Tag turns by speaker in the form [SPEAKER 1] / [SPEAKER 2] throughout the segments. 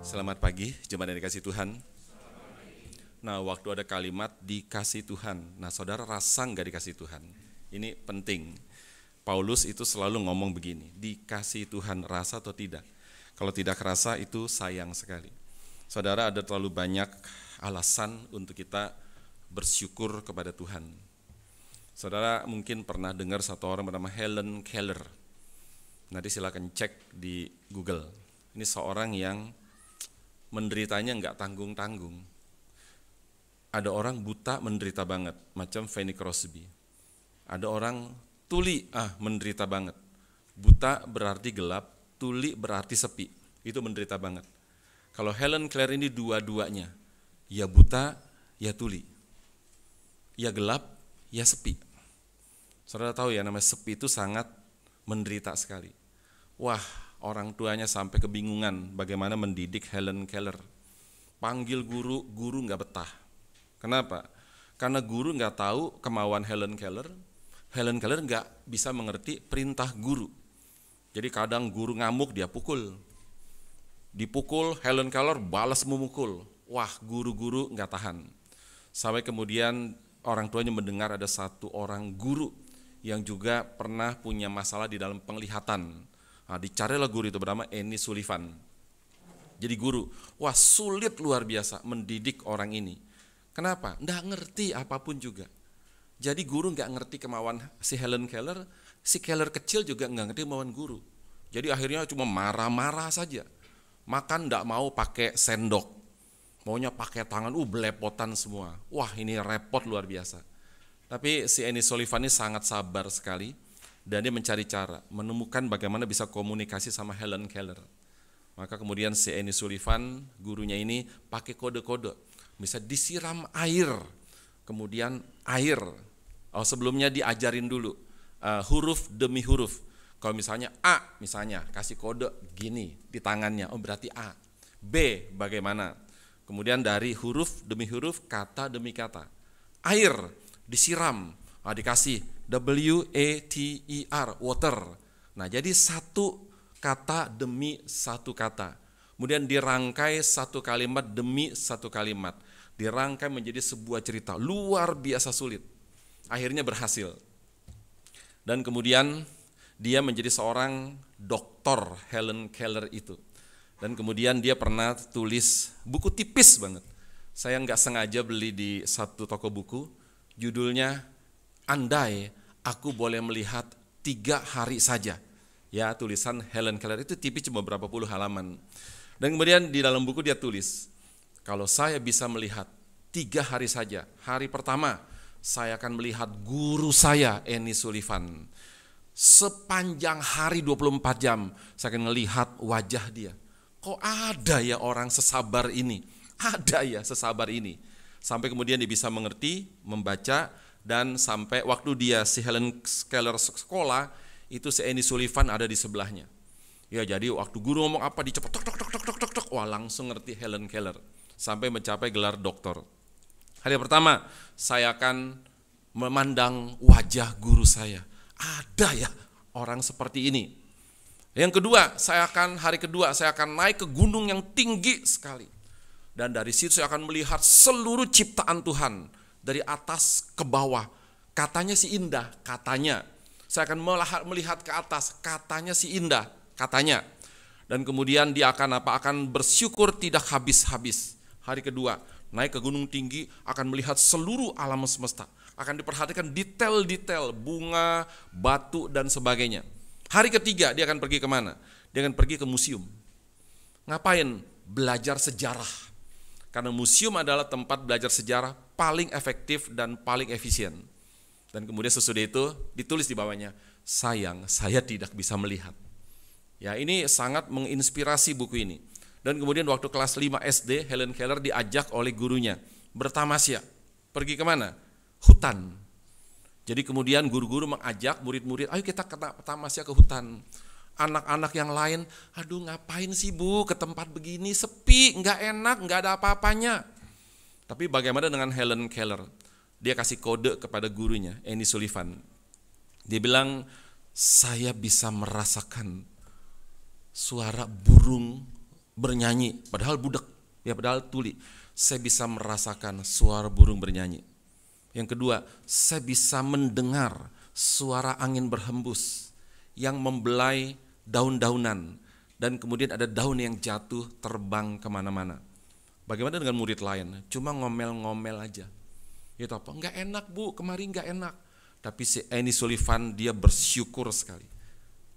[SPEAKER 1] Selamat pagi, jemaat yang dikasih Tuhan. Nah, waktu ada kalimat dikasih Tuhan. Nah, saudara rasa nggak dikasih Tuhan? Ini penting. Paulus itu selalu ngomong begini, dikasih Tuhan rasa atau tidak. Kalau tidak rasa itu sayang sekali. Saudara ada terlalu banyak alasan untuk kita bersyukur kepada Tuhan. Saudara mungkin pernah dengar satu orang bernama Helen Keller. Nanti silakan cek di Google. Ini seorang yang menderitanya nggak tanggung-tanggung. Ada orang buta menderita banget, macam Fanny Crosby. Ada orang tuli, ah menderita banget. Buta berarti gelap, tuli berarti sepi. Itu menderita banget. Kalau Helen Clare ini dua-duanya, ya buta, ya tuli. Ya gelap, ya sepi. Saudara tahu ya, namanya sepi itu sangat menderita sekali. Wah, orang tuanya sampai kebingungan bagaimana mendidik Helen Keller. Panggil guru, guru nggak betah. Kenapa? Karena guru nggak tahu kemauan Helen Keller. Helen Keller nggak bisa mengerti perintah guru. Jadi kadang guru ngamuk dia pukul. Dipukul Helen Keller balas memukul. Wah guru-guru nggak tahan. Sampai kemudian orang tuanya mendengar ada satu orang guru yang juga pernah punya masalah di dalam penglihatan Nah, dicarilah guru itu bernama Eni Sullivan. Jadi guru, wah sulit luar biasa mendidik orang ini. Kenapa? Nggak ngerti apapun juga. Jadi guru nggak ngerti kemauan si Helen Keller, si Keller kecil juga nggak ngerti kemauan guru. Jadi akhirnya cuma marah-marah saja. Makan nggak mau pakai sendok, maunya pakai tangan, uh belepotan semua. Wah ini repot luar biasa. Tapi si Eni Sullivan ini sangat sabar sekali dan dia mencari cara menemukan bagaimana bisa komunikasi sama Helen Keller. Maka kemudian si Annie Sullivan, gurunya ini pakai kode-kode. Bisa disiram air, kemudian air. Oh, sebelumnya diajarin dulu uh, huruf demi huruf. Kalau misalnya A, misalnya kasih kode gini di tangannya, oh berarti A. B bagaimana? Kemudian dari huruf demi huruf, kata demi kata. Air disiram, Nah, dikasih W A T E R water. Nah, jadi satu kata demi satu kata. Kemudian dirangkai satu kalimat demi satu kalimat. Dirangkai menjadi sebuah cerita luar biasa sulit. Akhirnya berhasil. Dan kemudian dia menjadi seorang doktor Helen Keller itu. Dan kemudian dia pernah tulis buku tipis banget. Saya nggak sengaja beli di satu toko buku. Judulnya andai aku boleh melihat tiga hari saja. Ya, tulisan Helen Keller itu tipis cuma berapa puluh halaman. Dan kemudian di dalam buku dia tulis, kalau saya bisa melihat tiga hari saja, hari pertama saya akan melihat guru saya, Eni Sullivan. Sepanjang hari 24 jam, saya akan melihat wajah dia. Kok ada ya orang sesabar ini? Ada ya sesabar ini. Sampai kemudian dia bisa mengerti, membaca, dan sampai waktu dia si Helen Keller sekolah itu si Andy Sullivan ada di sebelahnya. Ya jadi waktu guru ngomong apa dicepat tok tok tok tok tok tok tok wah langsung ngerti Helen Keller sampai mencapai gelar doktor. Hari pertama saya akan memandang wajah guru saya. Ada ya orang seperti ini. Yang kedua, saya akan hari kedua saya akan naik ke gunung yang tinggi sekali. Dan dari situ saya akan melihat seluruh ciptaan Tuhan dari atas ke bawah. Katanya si indah, katanya. Saya akan melihat ke atas, katanya si indah, katanya. Dan kemudian dia akan apa? Akan bersyukur tidak habis-habis. Hari kedua, naik ke gunung tinggi akan melihat seluruh alam semesta. Akan diperhatikan detail-detail bunga, batu dan sebagainya. Hari ketiga dia akan pergi kemana? Dia akan pergi ke museum. Ngapain? Belajar sejarah karena museum adalah tempat belajar sejarah paling efektif dan paling efisien. Dan kemudian sesudah itu ditulis di bawahnya, sayang saya tidak bisa melihat. Ya ini sangat menginspirasi buku ini. Dan kemudian waktu kelas 5 SD Helen Keller diajak oleh gurunya bertamasya. Pergi kemana? Hutan. Jadi kemudian guru-guru mengajak murid-murid, ayo kita ke tamasya ke hutan anak-anak yang lain, aduh ngapain sih bu ke tempat begini, sepi, nggak enak, nggak ada apa-apanya. Tapi bagaimana dengan Helen Keller? Dia kasih kode kepada gurunya, Annie Sullivan. Dia bilang, saya bisa merasakan suara burung bernyanyi, padahal budak, ya padahal tuli. Saya bisa merasakan suara burung bernyanyi. Yang kedua, saya bisa mendengar suara angin berhembus yang membelai daun-daunan dan kemudian ada daun yang jatuh terbang kemana-mana. Bagaimana dengan murid lain? Cuma ngomel-ngomel aja. Itu apa? Enggak enak bu, kemarin enggak enak. Tapi si Annie Sullivan dia bersyukur sekali.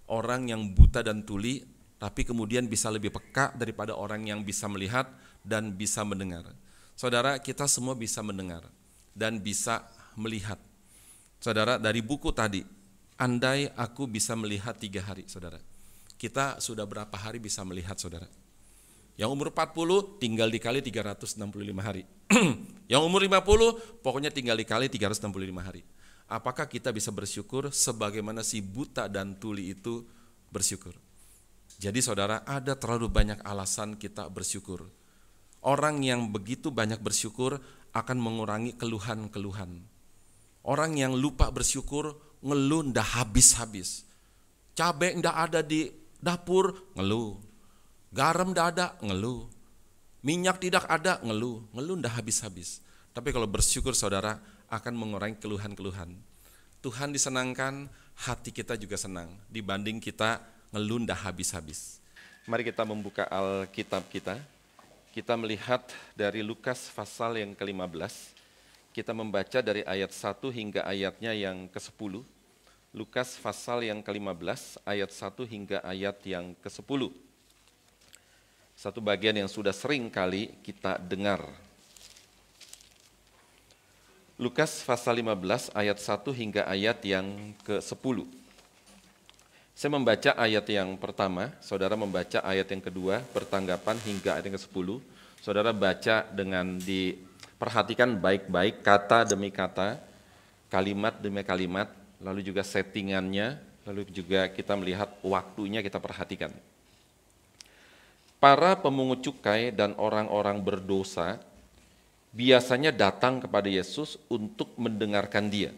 [SPEAKER 1] Orang yang buta dan tuli, tapi kemudian bisa lebih peka daripada orang yang bisa melihat dan bisa mendengar. Saudara, kita semua bisa mendengar dan bisa melihat. Saudara, dari buku tadi, andai aku bisa melihat tiga hari, saudara kita sudah berapa hari bisa melihat saudara? Yang umur 40 tinggal dikali 365 hari. Yang umur 50 pokoknya tinggal dikali 365 hari. Apakah kita bisa bersyukur sebagaimana si buta dan tuli itu bersyukur? Jadi saudara, ada terlalu banyak alasan kita bersyukur. Orang yang begitu banyak bersyukur akan mengurangi keluhan-keluhan. Orang yang lupa bersyukur ngeluh ndak habis-habis. Cabai ndak ada di Dapur ngeluh. Garam tidak ada ngeluh. Minyak tidak ada ngeluh. Ngeluh tidak habis-habis. Tapi kalau bersyukur saudara akan mengurangi keluhan-keluhan. Tuhan disenangkan, hati kita juga senang dibanding kita ngeluh tidak habis-habis. Mari kita membuka Alkitab kita. Kita melihat dari Lukas pasal yang ke-15. Kita membaca dari ayat 1 hingga ayatnya yang ke-10 Lukas pasal yang ke-15 ayat 1 hingga ayat yang ke-10. Satu bagian yang sudah sering kali kita dengar. Lukas pasal 15 ayat 1 hingga ayat yang ke-10. Saya membaca ayat yang pertama, saudara membaca ayat yang kedua, pertanggapan hingga ayat yang ke-10. Saudara baca dengan diperhatikan baik-baik kata demi kata, kalimat demi kalimat, lalu juga settingannya, lalu juga kita melihat waktunya kita perhatikan. Para pemungut cukai dan orang-orang berdosa biasanya datang kepada Yesus untuk mendengarkan dia.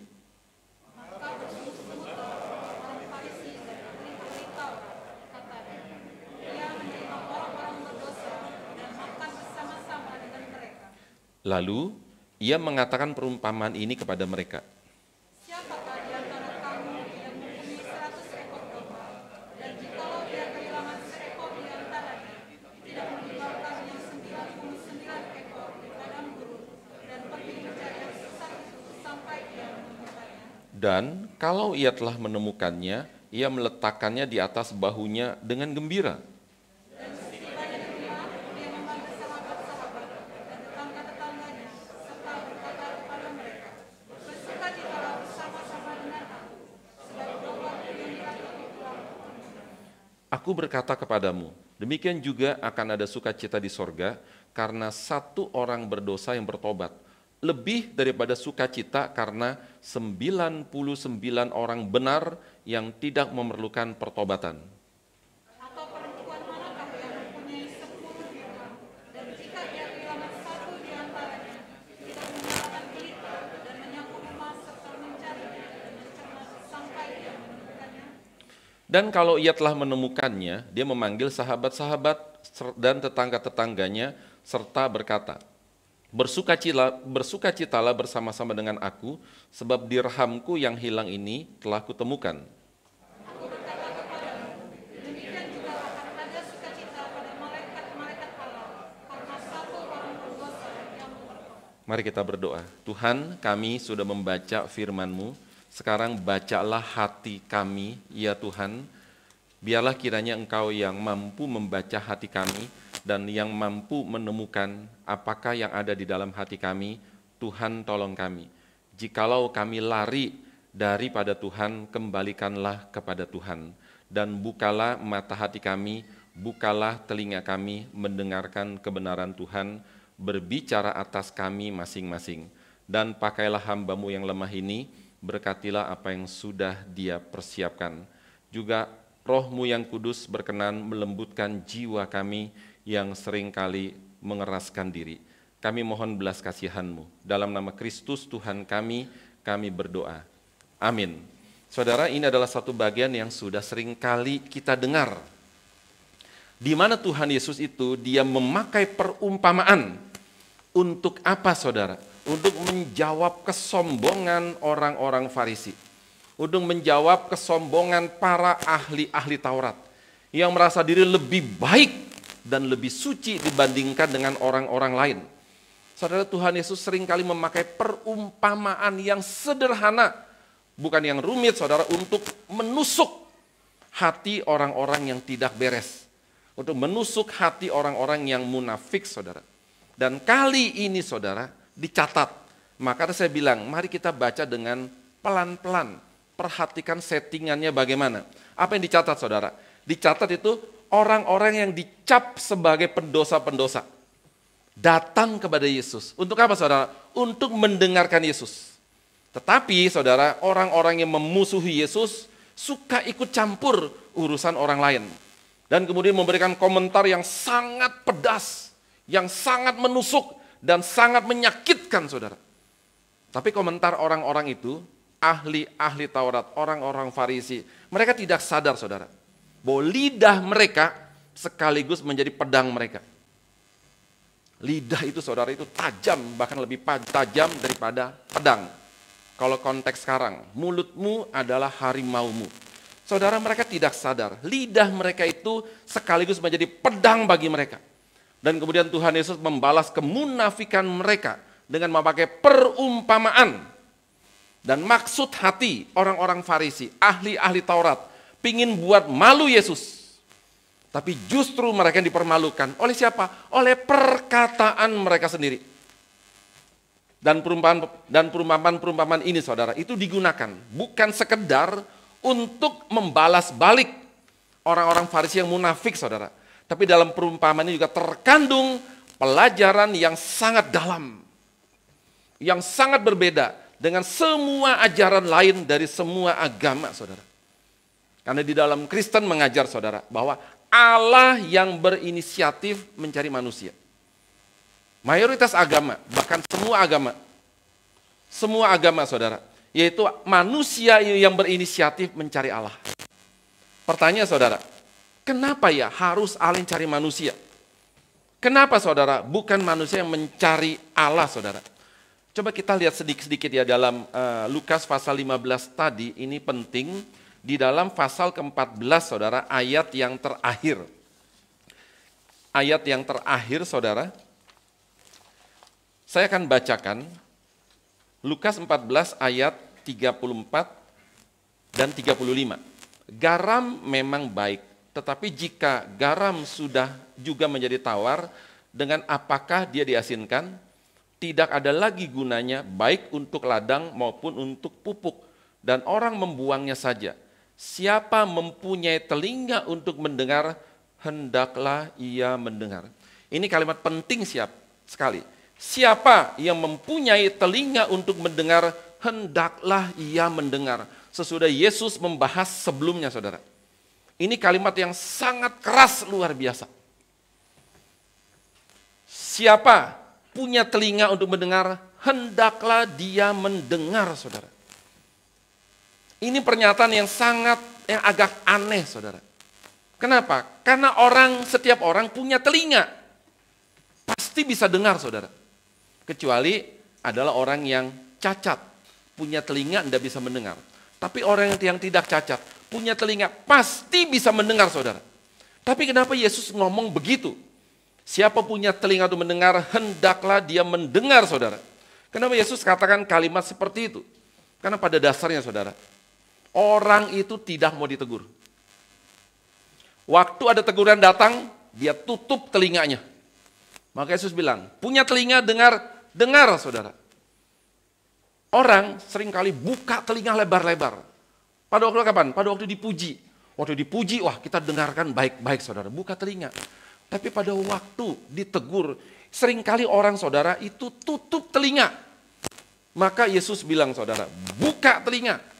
[SPEAKER 1] Lalu ia mengatakan perumpamaan ini kepada mereka. Dan kalau ia telah menemukannya, ia meletakkannya di atas bahunya dengan gembira. Aku berkata kepadamu, demikian juga akan ada sukacita di sorga karena satu orang berdosa yang bertobat lebih daripada sukacita karena 99 orang benar yang tidak memerlukan pertobatan. Dan kalau ia telah menemukannya, dia memanggil sahabat-sahabat dan tetangga-tetangganya serta berkata, Bersukacitalah bersuka bersama-sama dengan aku sebab dirhamku yang hilang ini telah kutemukan. Mari kita berdoa. Tuhan, kami sudah membaca firman-Mu. Sekarang bacalah hati kami, ya Tuhan. Biarlah kiranya Engkau yang mampu membaca hati kami dan yang mampu menemukan apakah yang ada di dalam hati kami, Tuhan tolong kami. Jikalau kami lari daripada Tuhan, kembalikanlah kepada Tuhan. Dan bukalah mata hati kami, bukalah telinga kami mendengarkan kebenaran Tuhan, berbicara atas kami masing-masing. Dan pakailah hambamu yang lemah ini, berkatilah apa yang sudah dia persiapkan. Juga rohmu yang kudus berkenan melembutkan jiwa kami, yang seringkali mengeraskan diri. Kami mohon belas kasihanmu Dalam nama Kristus Tuhan kami, kami berdoa. Amin. Saudara, ini adalah satu bagian yang sudah seringkali kita dengar. Di mana Tuhan Yesus itu dia memakai perumpamaan. Untuk apa saudara? Untuk menjawab kesombongan orang-orang Farisi. Untuk menjawab kesombongan para ahli-ahli Taurat. Yang merasa diri lebih baik dan lebih suci dibandingkan dengan orang-orang lain. Saudara Tuhan Yesus seringkali memakai perumpamaan yang sederhana, bukan yang rumit saudara, untuk menusuk hati orang-orang yang tidak beres. Untuk menusuk hati orang-orang yang munafik saudara. Dan kali ini saudara dicatat. Maka saya bilang mari kita baca dengan pelan-pelan. Perhatikan settingannya bagaimana. Apa yang dicatat saudara? Dicatat itu orang-orang yang dicap sebagai pendosa-pendosa datang kepada Yesus. Untuk apa saudara? Untuk mendengarkan Yesus. Tetapi saudara, orang-orang yang memusuhi Yesus suka ikut campur urusan orang lain. Dan kemudian memberikan komentar yang sangat pedas, yang sangat menusuk, dan sangat menyakitkan saudara. Tapi komentar orang-orang itu, ahli-ahli Taurat, orang-orang Farisi, mereka tidak sadar saudara bahwa lidah mereka sekaligus menjadi pedang mereka. Lidah itu saudara itu tajam, bahkan lebih tajam daripada pedang. Kalau konteks sekarang, mulutmu adalah harimaumu. Saudara mereka tidak sadar, lidah mereka itu sekaligus menjadi pedang bagi mereka. Dan kemudian Tuhan Yesus membalas kemunafikan mereka dengan memakai perumpamaan dan maksud hati orang-orang Farisi, ahli-ahli Taurat, pingin buat malu Yesus. Tapi justru mereka yang dipermalukan. Oleh siapa? Oleh perkataan mereka sendiri. Dan perumpamaan dan perumpamaan-perumpamaan ini saudara, itu digunakan bukan sekedar untuk membalas balik orang-orang Farisi yang munafik saudara. Tapi dalam perumpamaan ini juga terkandung pelajaran yang sangat dalam. Yang sangat berbeda dengan semua ajaran lain dari semua agama saudara. Karena di dalam Kristen mengajar saudara bahwa Allah yang berinisiatif mencari manusia. Mayoritas agama, bahkan semua agama. Semua agama saudara, yaitu manusia yang berinisiatif mencari Allah. Pertanyaan saudara, kenapa ya harus Allah yang cari manusia? Kenapa saudara bukan manusia yang mencari Allah saudara? Coba kita lihat sedikit-sedikit ya dalam uh, Lukas pasal 15 tadi ini penting di dalam pasal ke-14 saudara ayat yang terakhir. Ayat yang terakhir saudara, saya akan bacakan Lukas 14 ayat 34 dan 35. Garam memang baik, tetapi jika garam sudah juga menjadi tawar, dengan apakah dia diasinkan? Tidak ada lagi gunanya baik untuk ladang maupun untuk pupuk dan orang membuangnya saja. Siapa mempunyai telinga untuk mendengar, hendaklah ia mendengar. Ini kalimat penting siap sekali. Siapa yang mempunyai telinga untuk mendengar, hendaklah ia mendengar. Sesudah Yesus membahas sebelumnya saudara. Ini kalimat yang sangat keras luar biasa. Siapa punya telinga untuk mendengar, hendaklah dia mendengar saudara. Ini pernyataan yang sangat yang agak aneh, Saudara. Kenapa? Karena orang setiap orang punya telinga. Pasti bisa dengar, Saudara. Kecuali adalah orang yang cacat, punya telinga tidak bisa mendengar. Tapi orang yang tidak cacat, punya telinga pasti bisa mendengar, Saudara. Tapi kenapa Yesus ngomong begitu? Siapa punya telinga untuk mendengar, hendaklah dia mendengar, saudara. Kenapa Yesus katakan kalimat seperti itu? Karena pada dasarnya, saudara, Orang itu tidak mau ditegur. Waktu ada teguran datang, dia tutup telinganya. Maka Yesus bilang, punya telinga dengar, dengar saudara. Orang seringkali buka telinga lebar-lebar. Pada waktu kapan? Pada waktu dipuji. Waktu dipuji, wah kita dengarkan baik-baik saudara, buka telinga. Tapi pada waktu ditegur, seringkali orang saudara itu tutup telinga. Maka Yesus bilang saudara, buka telinga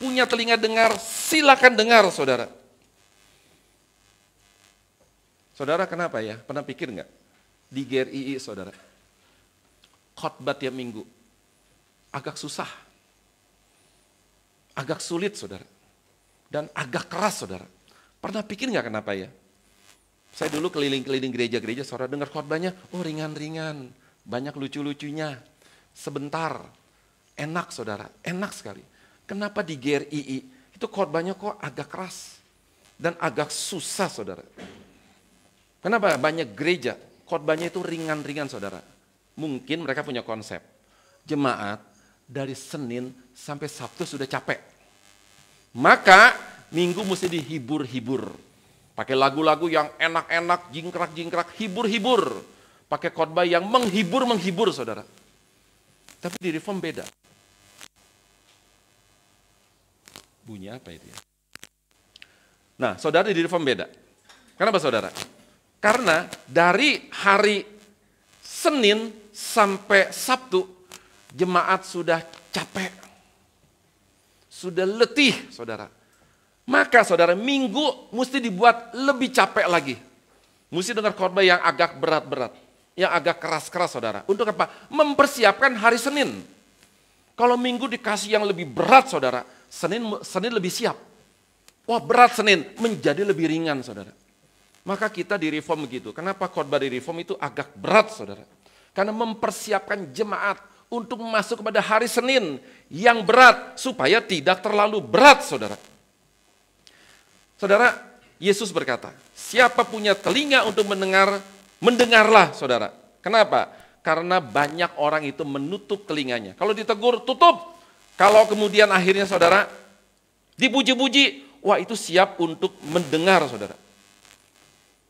[SPEAKER 1] punya telinga dengar, silakan dengar saudara. Saudara kenapa ya? Pernah pikir nggak? Di GRII saudara, khotbah tiap minggu, agak susah, agak sulit saudara, dan agak keras saudara. Pernah pikir nggak kenapa ya? Saya dulu keliling-keliling gereja-gereja, saudara dengar khotbahnya, oh ringan-ringan, banyak lucu-lucunya, sebentar, enak saudara, enak sekali. Kenapa di GRII itu korbannya kok agak keras dan agak susah saudara. Kenapa banyak gereja korbannya itu ringan-ringan saudara. Mungkin mereka punya konsep. Jemaat dari Senin sampai Sabtu sudah capek. Maka minggu mesti dihibur-hibur. Pakai lagu-lagu yang enak-enak, jingkrak-jingkrak, hibur-hibur. Pakai khotbah yang menghibur-menghibur saudara. Tapi di reform beda. Bunyi apa itu ya? Nah, saudara di beda. Kenapa saudara? Karena dari hari Senin sampai Sabtu, jemaat sudah capek. Sudah letih, saudara. Maka saudara, minggu mesti dibuat lebih capek lagi. Mesti dengar khotbah yang agak berat-berat. Yang agak keras-keras saudara. Untuk apa? Mempersiapkan hari Senin. Kalau minggu dikasih yang lebih berat saudara, Senin Senin lebih siap. Wah berat Senin, menjadi lebih ringan saudara. Maka kita di reform begitu. Kenapa khotbah di reform itu agak berat saudara? Karena mempersiapkan jemaat untuk masuk kepada hari Senin yang berat supaya tidak terlalu berat saudara. Saudara, Yesus berkata, siapa punya telinga untuk mendengar, mendengarlah saudara. Kenapa? Karena banyak orang itu menutup telinganya. Kalau ditegur, tutup, kalau kemudian akhirnya saudara dipuji-puji, wah itu siap untuk mendengar saudara.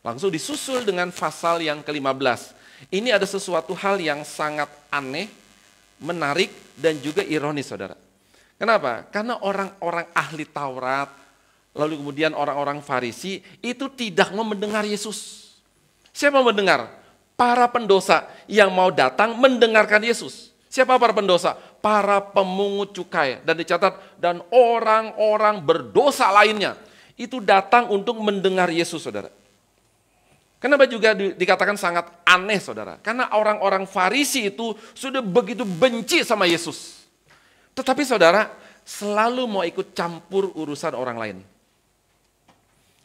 [SPEAKER 1] Langsung disusul dengan pasal yang ke-15. Ini ada sesuatu hal yang sangat aneh, menarik, dan juga ironis saudara. Kenapa? Karena orang-orang ahli Taurat, lalu kemudian orang-orang Farisi itu tidak mau mendengar Yesus. Siapa mendengar? Para pendosa yang mau datang mendengarkan Yesus. Siapa para pendosa? Para pemungut cukai. Dan dicatat, dan orang-orang berdosa lainnya. Itu datang untuk mendengar Yesus, saudara. Kenapa juga dikatakan sangat aneh, saudara? Karena orang-orang Farisi itu sudah begitu benci sama Yesus. Tetapi saudara, selalu mau ikut campur urusan orang lain.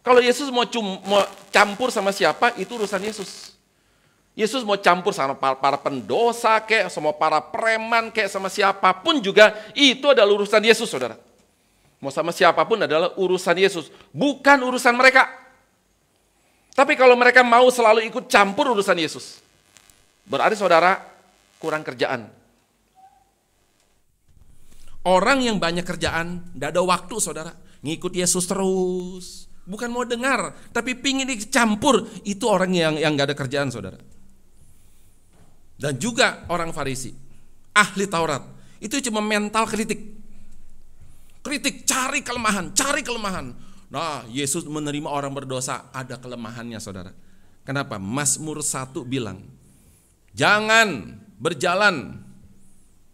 [SPEAKER 1] Kalau Yesus mau, cum, mau campur sama siapa, itu urusan Yesus. Yesus mau campur sama para pendosa kayak, sama para preman kayak, sama siapapun juga, itu adalah urusan Yesus saudara. Mau sama siapapun adalah urusan Yesus, bukan urusan mereka. Tapi kalau mereka mau selalu ikut campur urusan Yesus, berarti saudara kurang kerjaan. Orang yang banyak kerjaan, tidak ada waktu saudara, ngikut Yesus terus. Bukan mau dengar, tapi pingin dicampur, itu orang yang yang gak ada kerjaan saudara dan juga orang Farisi, ahli Taurat, itu cuma mental kritik. Kritik cari kelemahan, cari kelemahan. Nah, Yesus menerima orang berdosa, ada kelemahannya Saudara. Kenapa? Mazmur satu bilang, "Jangan berjalan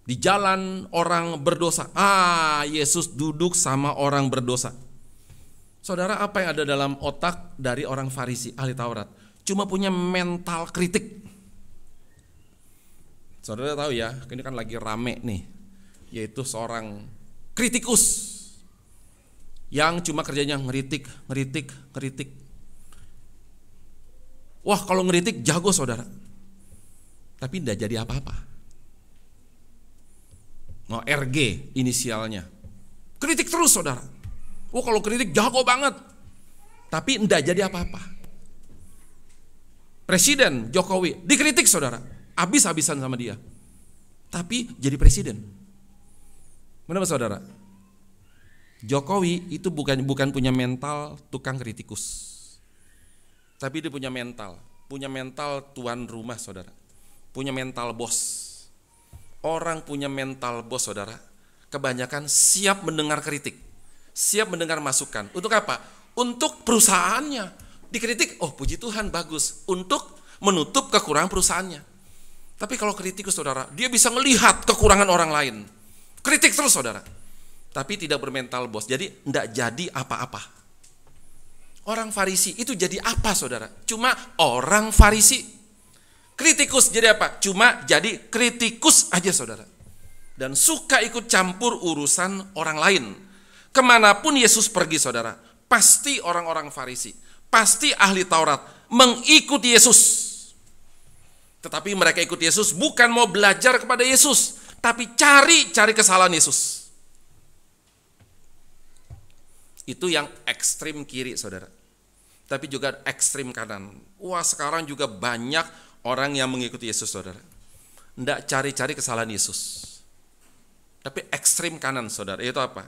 [SPEAKER 1] di jalan orang berdosa." Ah, Yesus duduk sama orang berdosa. Saudara, apa yang ada dalam otak dari orang Farisi ahli Taurat? Cuma punya mental kritik Saudara tahu ya, ini kan lagi rame nih, yaitu seorang kritikus yang cuma kerjanya ngeritik, ngeritik, ngeritik. Wah, kalau ngeritik jago saudara. Tapi tidak jadi apa-apa. No RG inisialnya. Kritik terus saudara. Wah, kalau kritik jago banget. Tapi tidak jadi apa-apa. Presiden Jokowi dikritik saudara Abis-abisan sama dia. Tapi jadi presiden. mana saudara? Jokowi itu bukan bukan punya mental tukang kritikus. Tapi dia punya mental, punya mental tuan rumah saudara. Punya mental bos. Orang punya mental bos saudara. Kebanyakan siap mendengar kritik. Siap mendengar masukan. Untuk apa? Untuk perusahaannya. Dikritik, oh puji Tuhan bagus. Untuk menutup kekurangan perusahaannya. Tapi kalau kritikus saudara, dia bisa melihat kekurangan orang lain. Kritik terus saudara. Tapi tidak bermental bos. Jadi tidak jadi apa-apa. Orang farisi itu jadi apa saudara? Cuma orang farisi. Kritikus jadi apa? Cuma jadi kritikus aja saudara. Dan suka ikut campur urusan orang lain. Kemanapun Yesus pergi saudara, pasti orang-orang farisi, pasti ahli Taurat mengikuti Yesus. Tetapi mereka ikut Yesus bukan mau belajar kepada Yesus, tapi cari cari kesalahan Yesus. Itu yang ekstrim kiri, saudara. Tapi juga ekstrim kanan. Wah, sekarang juga banyak orang yang mengikuti Yesus, saudara. Tidak cari-cari kesalahan Yesus. Tapi ekstrim kanan, saudara. Itu apa?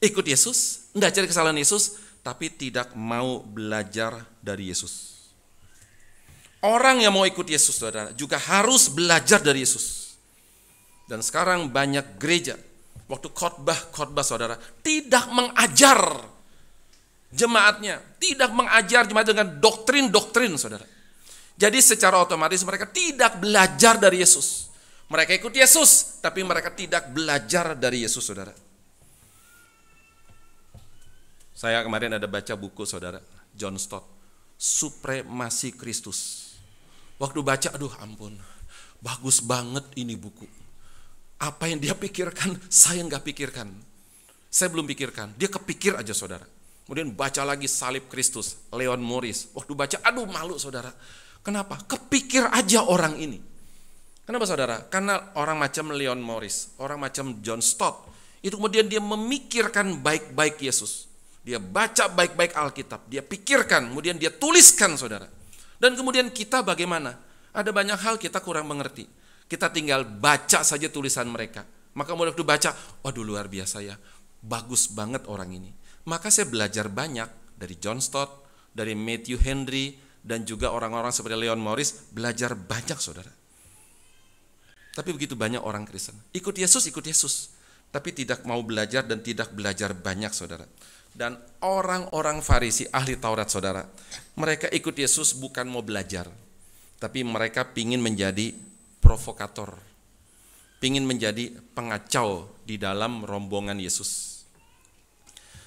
[SPEAKER 1] Ikut Yesus, tidak cari kesalahan Yesus, tapi tidak mau belajar dari Yesus. Orang yang mau ikut Yesus saudara, juga harus belajar dari Yesus. Dan sekarang banyak gereja, waktu khotbah-khotbah saudara, tidak mengajar jemaatnya, tidak mengajar jemaat dengan doktrin-doktrin saudara. Jadi secara otomatis mereka tidak belajar dari Yesus. Mereka ikut Yesus, tapi mereka tidak belajar dari Yesus, saudara. Saya kemarin ada baca buku saudara, John Stott, Supremasi Kristus. Waktu baca, aduh ampun, bagus banget ini buku. Apa yang dia pikirkan, saya nggak pikirkan. Saya belum pikirkan, dia kepikir aja saudara. Kemudian baca lagi salib Kristus, Leon Morris. Waktu baca, aduh malu saudara. Kenapa? Kepikir aja orang ini. Kenapa saudara? Karena orang macam Leon Morris, orang macam John Stott, itu kemudian dia memikirkan baik-baik Yesus. Dia baca baik-baik Alkitab, dia pikirkan, kemudian dia tuliskan saudara. Dan kemudian kita bagaimana? Ada banyak hal kita kurang mengerti. Kita tinggal baca saja tulisan mereka. Maka mulai waktu baca, waduh luar biasa ya. Bagus banget orang ini. Maka saya belajar banyak dari John Stott, dari Matthew Henry, dan juga orang-orang seperti Leon Morris. Belajar banyak saudara. Tapi begitu banyak orang Kristen. Ikut Yesus, ikut Yesus. Tapi tidak mau belajar dan tidak belajar banyak saudara. Dan orang-orang Farisi ahli Taurat saudara, mereka ikut Yesus bukan mau belajar, tapi mereka ingin menjadi provokator, ingin menjadi pengacau di dalam rombongan Yesus.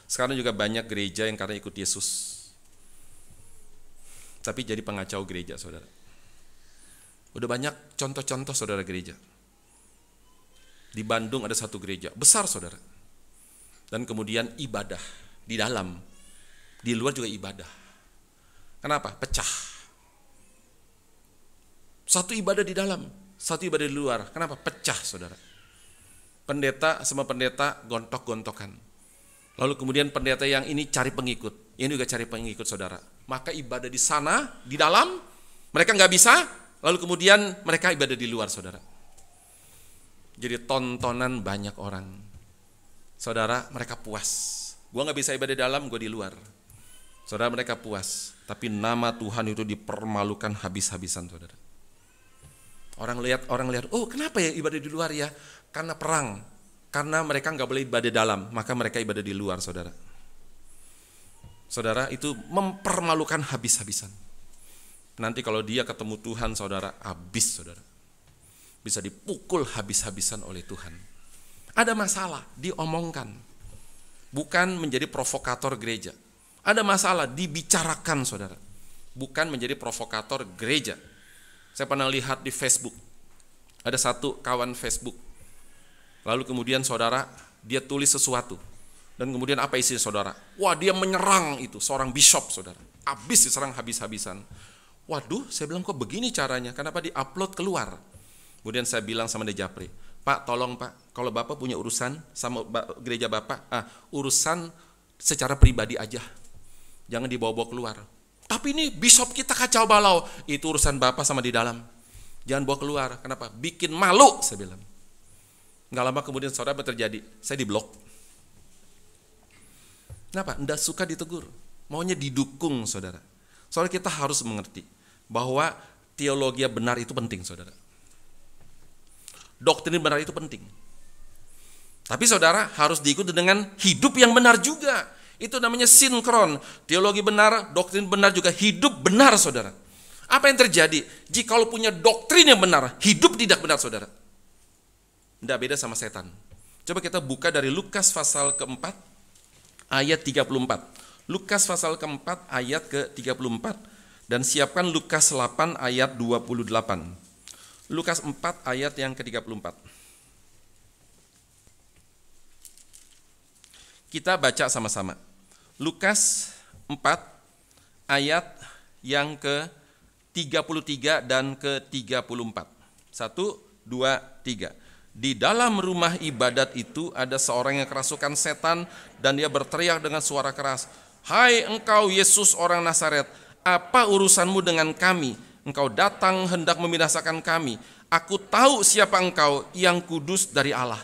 [SPEAKER 1] Sekarang juga banyak gereja yang karena ikut Yesus, tapi jadi pengacau gereja saudara. Udah banyak contoh-contoh saudara gereja. Di Bandung ada satu gereja besar saudara, dan kemudian ibadah di dalam, di luar juga ibadah. Kenapa? Pecah. Satu ibadah di dalam, satu ibadah di luar. Kenapa? Pecah, saudara. Pendeta sama pendeta gontok-gontokan. Lalu kemudian pendeta yang ini cari pengikut, yang juga cari pengikut, saudara. Maka ibadah di sana, di dalam, mereka nggak bisa. Lalu kemudian mereka ibadah di luar, saudara. Jadi tontonan banyak orang. Saudara, mereka puas Gue nggak bisa ibadah dalam, gue di luar. Saudara mereka puas, tapi nama Tuhan itu dipermalukan habis-habisan, saudara. Orang lihat, orang lihat, oh kenapa ya ibadah di luar ya? Karena perang, karena mereka nggak boleh ibadah dalam, maka mereka ibadah di luar, saudara. Saudara itu mempermalukan habis-habisan. Nanti kalau dia ketemu Tuhan, saudara habis, saudara. Bisa dipukul habis-habisan oleh Tuhan. Ada masalah, diomongkan bukan menjadi provokator gereja. Ada masalah dibicarakan saudara, bukan menjadi provokator gereja. Saya pernah lihat di Facebook, ada satu kawan Facebook, lalu kemudian saudara dia tulis sesuatu, dan kemudian apa isinya saudara? Wah dia menyerang itu seorang bishop saudara, habis diserang habis-habisan. Waduh, saya bilang kok begini caranya, kenapa di upload keluar? Kemudian saya bilang sama Japri. Pak tolong Pak, kalau Bapak punya urusan sama gereja Bapak, ah, urusan secara pribadi aja. Jangan dibawa-bawa keluar. Tapi ini bishop kita kacau balau, itu urusan Bapak sama di dalam. Jangan bawa keluar. Kenapa? Bikin malu, saya bilang. Nggak lama kemudian saudara apa terjadi? Saya diblok. Kenapa? Nggak suka ditegur. Maunya didukung, saudara. Soalnya kita harus mengerti bahwa teologi benar itu penting, saudara doktrin benar itu penting. Tapi saudara harus diikuti dengan hidup yang benar juga. Itu namanya sinkron. Teologi benar, doktrin benar juga. Hidup benar saudara. Apa yang terjadi? jika Jikalau punya doktrin yang benar, hidup tidak benar saudara. Tidak beda sama setan. Coba kita buka dari Lukas pasal keempat ayat 34. Lukas pasal keempat ayat ke 34 dan siapkan Lukas 8 ayat 28. Lukas 4 ayat yang ke-34. Kita baca sama-sama. Lukas 4 ayat yang ke-33 dan ke-34. Satu, dua, tiga. Di dalam rumah ibadat itu ada seorang yang kerasukan setan dan dia berteriak dengan suara keras, "Hai engkau Yesus orang Nasaret, apa urusanmu dengan kami?" engkau datang hendak membinasakan kami. Aku tahu siapa engkau yang kudus dari Allah.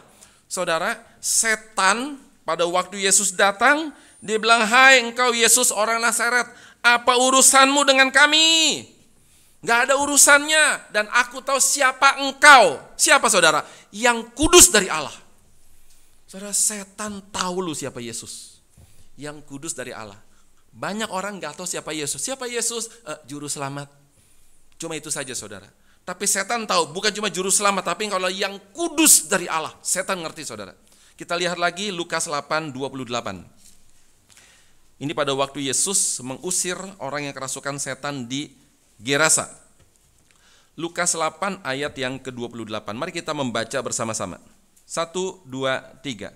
[SPEAKER 1] Saudara, setan pada waktu Yesus datang, dia bilang, hai engkau Yesus orang Nasaret, apa urusanmu dengan kami? Gak ada urusannya. Dan aku tahu siapa engkau. Siapa saudara? Yang kudus dari Allah. Saudara, setan tahu lu siapa Yesus. Yang kudus dari Allah. Banyak orang gak tahu siapa Yesus. Siapa Yesus? Uh, juru selamat Cuma itu saja saudara. Tapi setan tahu, bukan cuma juru selamat, tapi kalau yang kudus dari Allah, setan ngerti saudara. Kita lihat lagi Lukas 8, 28. Ini pada waktu Yesus mengusir orang yang kerasukan setan di Gerasa. Lukas 8 ayat yang ke-28. Mari kita membaca bersama-sama. 1, 2, 3.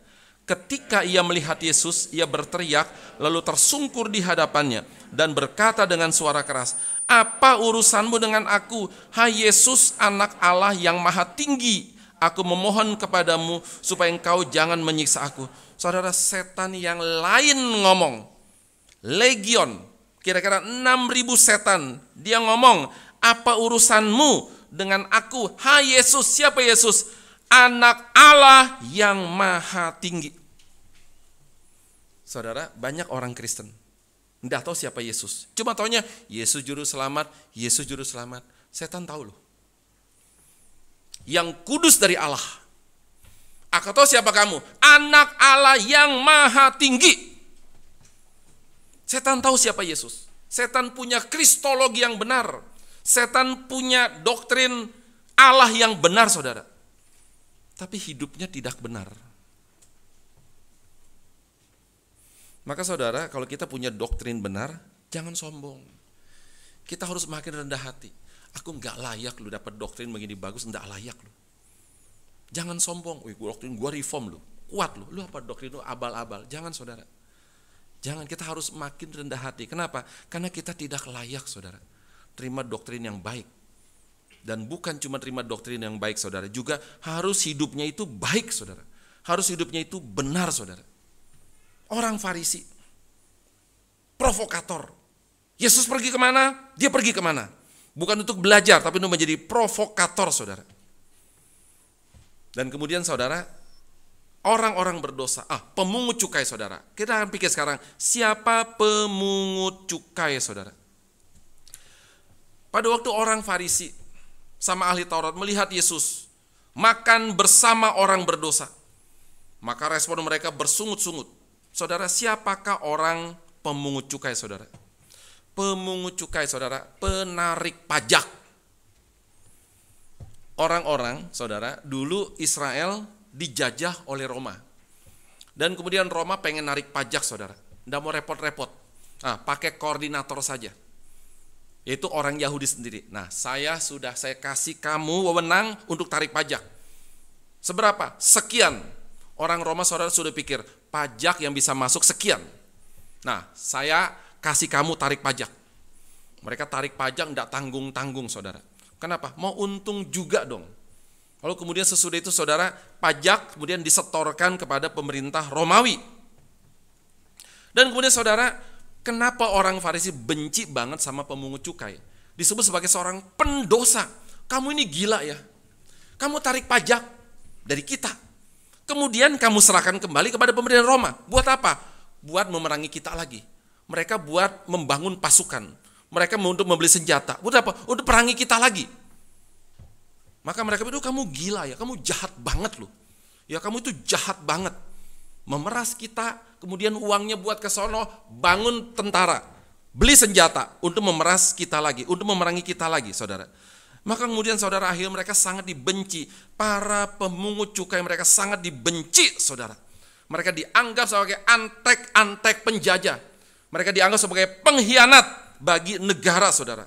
[SPEAKER 1] Ketika ia melihat Yesus, ia berteriak, lalu tersungkur di hadapannya dan berkata dengan suara keras, "Apa urusanmu dengan aku, hai Yesus, Anak Allah yang Maha Tinggi? Aku memohon kepadamu supaya engkau jangan menyiksa aku." Saudara setan yang lain ngomong, "Legion, kira-kira 6000 setan." Dia ngomong, "Apa urusanmu dengan aku, hai Yesus? Siapa Yesus? anak Allah yang maha tinggi. Saudara, banyak orang Kristen tidak tahu siapa Yesus. Cuma taunya Yesus juru selamat, Yesus juru selamat. Setan tahu loh. Yang kudus dari Allah. Aku tahu siapa kamu? Anak Allah yang maha tinggi. Setan tahu siapa Yesus. Setan punya kristologi yang benar. Setan punya doktrin Allah yang benar, saudara tapi hidupnya tidak benar. Maka saudara, kalau kita punya doktrin benar, jangan sombong. Kita harus makin rendah hati. Aku nggak layak lu dapat doktrin begini bagus, nggak layak lu. Jangan sombong. Wih, doktrin gua reform lu, kuat lu. Lu apa doktrin lu abal-abal? Jangan saudara. Jangan kita harus makin rendah hati. Kenapa? Karena kita tidak layak, saudara. Terima doktrin yang baik dan bukan cuma terima doktrin yang baik saudara, juga harus hidupnya itu baik saudara. Harus hidupnya itu benar saudara. Orang farisi, provokator. Yesus pergi kemana? Dia pergi kemana? Bukan untuk belajar, tapi untuk menjadi provokator saudara. Dan kemudian saudara, orang-orang berdosa, ah pemungut cukai saudara. Kita akan pikir sekarang, siapa pemungut cukai saudara? Pada waktu orang Farisi sama ahli Taurat melihat Yesus makan bersama orang berdosa. Maka respon mereka bersungut-sungut. Saudara, siapakah orang pemungut cukai saudara? Pemungut cukai saudara, penarik pajak. Orang-orang saudara, dulu Israel dijajah oleh Roma. Dan kemudian Roma pengen narik pajak saudara. Tidak mau repot-repot. Nah, pakai koordinator saja yaitu orang Yahudi sendiri. Nah, saya sudah saya kasih kamu wewenang untuk tarik pajak. Seberapa? Sekian. Orang Roma saudara sudah pikir, pajak yang bisa masuk sekian. Nah, saya kasih kamu tarik pajak. Mereka tarik pajak tidak tanggung-tanggung saudara. Kenapa? Mau untung juga dong. Lalu kemudian sesudah itu saudara, pajak kemudian disetorkan kepada pemerintah Romawi. Dan kemudian saudara, Kenapa orang Farisi benci banget sama pemungut cukai? Disebut sebagai seorang pendosa. Kamu ini gila ya. Kamu tarik pajak dari kita. Kemudian kamu serahkan kembali kepada pemerintah Roma. Buat apa? Buat memerangi kita lagi. Mereka buat membangun pasukan. Mereka untuk membeli senjata. Buat apa? Untuk perangi kita lagi. Maka mereka bilang, kamu gila ya, kamu jahat banget loh. Ya kamu itu jahat banget memeras kita, kemudian uangnya buat ke sono, bangun tentara, beli senjata untuk memeras kita lagi, untuk memerangi kita lagi, saudara. Maka kemudian saudara akhir mereka sangat dibenci, para pemungut cukai mereka sangat dibenci, saudara. Mereka dianggap sebagai antek-antek penjajah. Mereka dianggap sebagai pengkhianat bagi negara, saudara.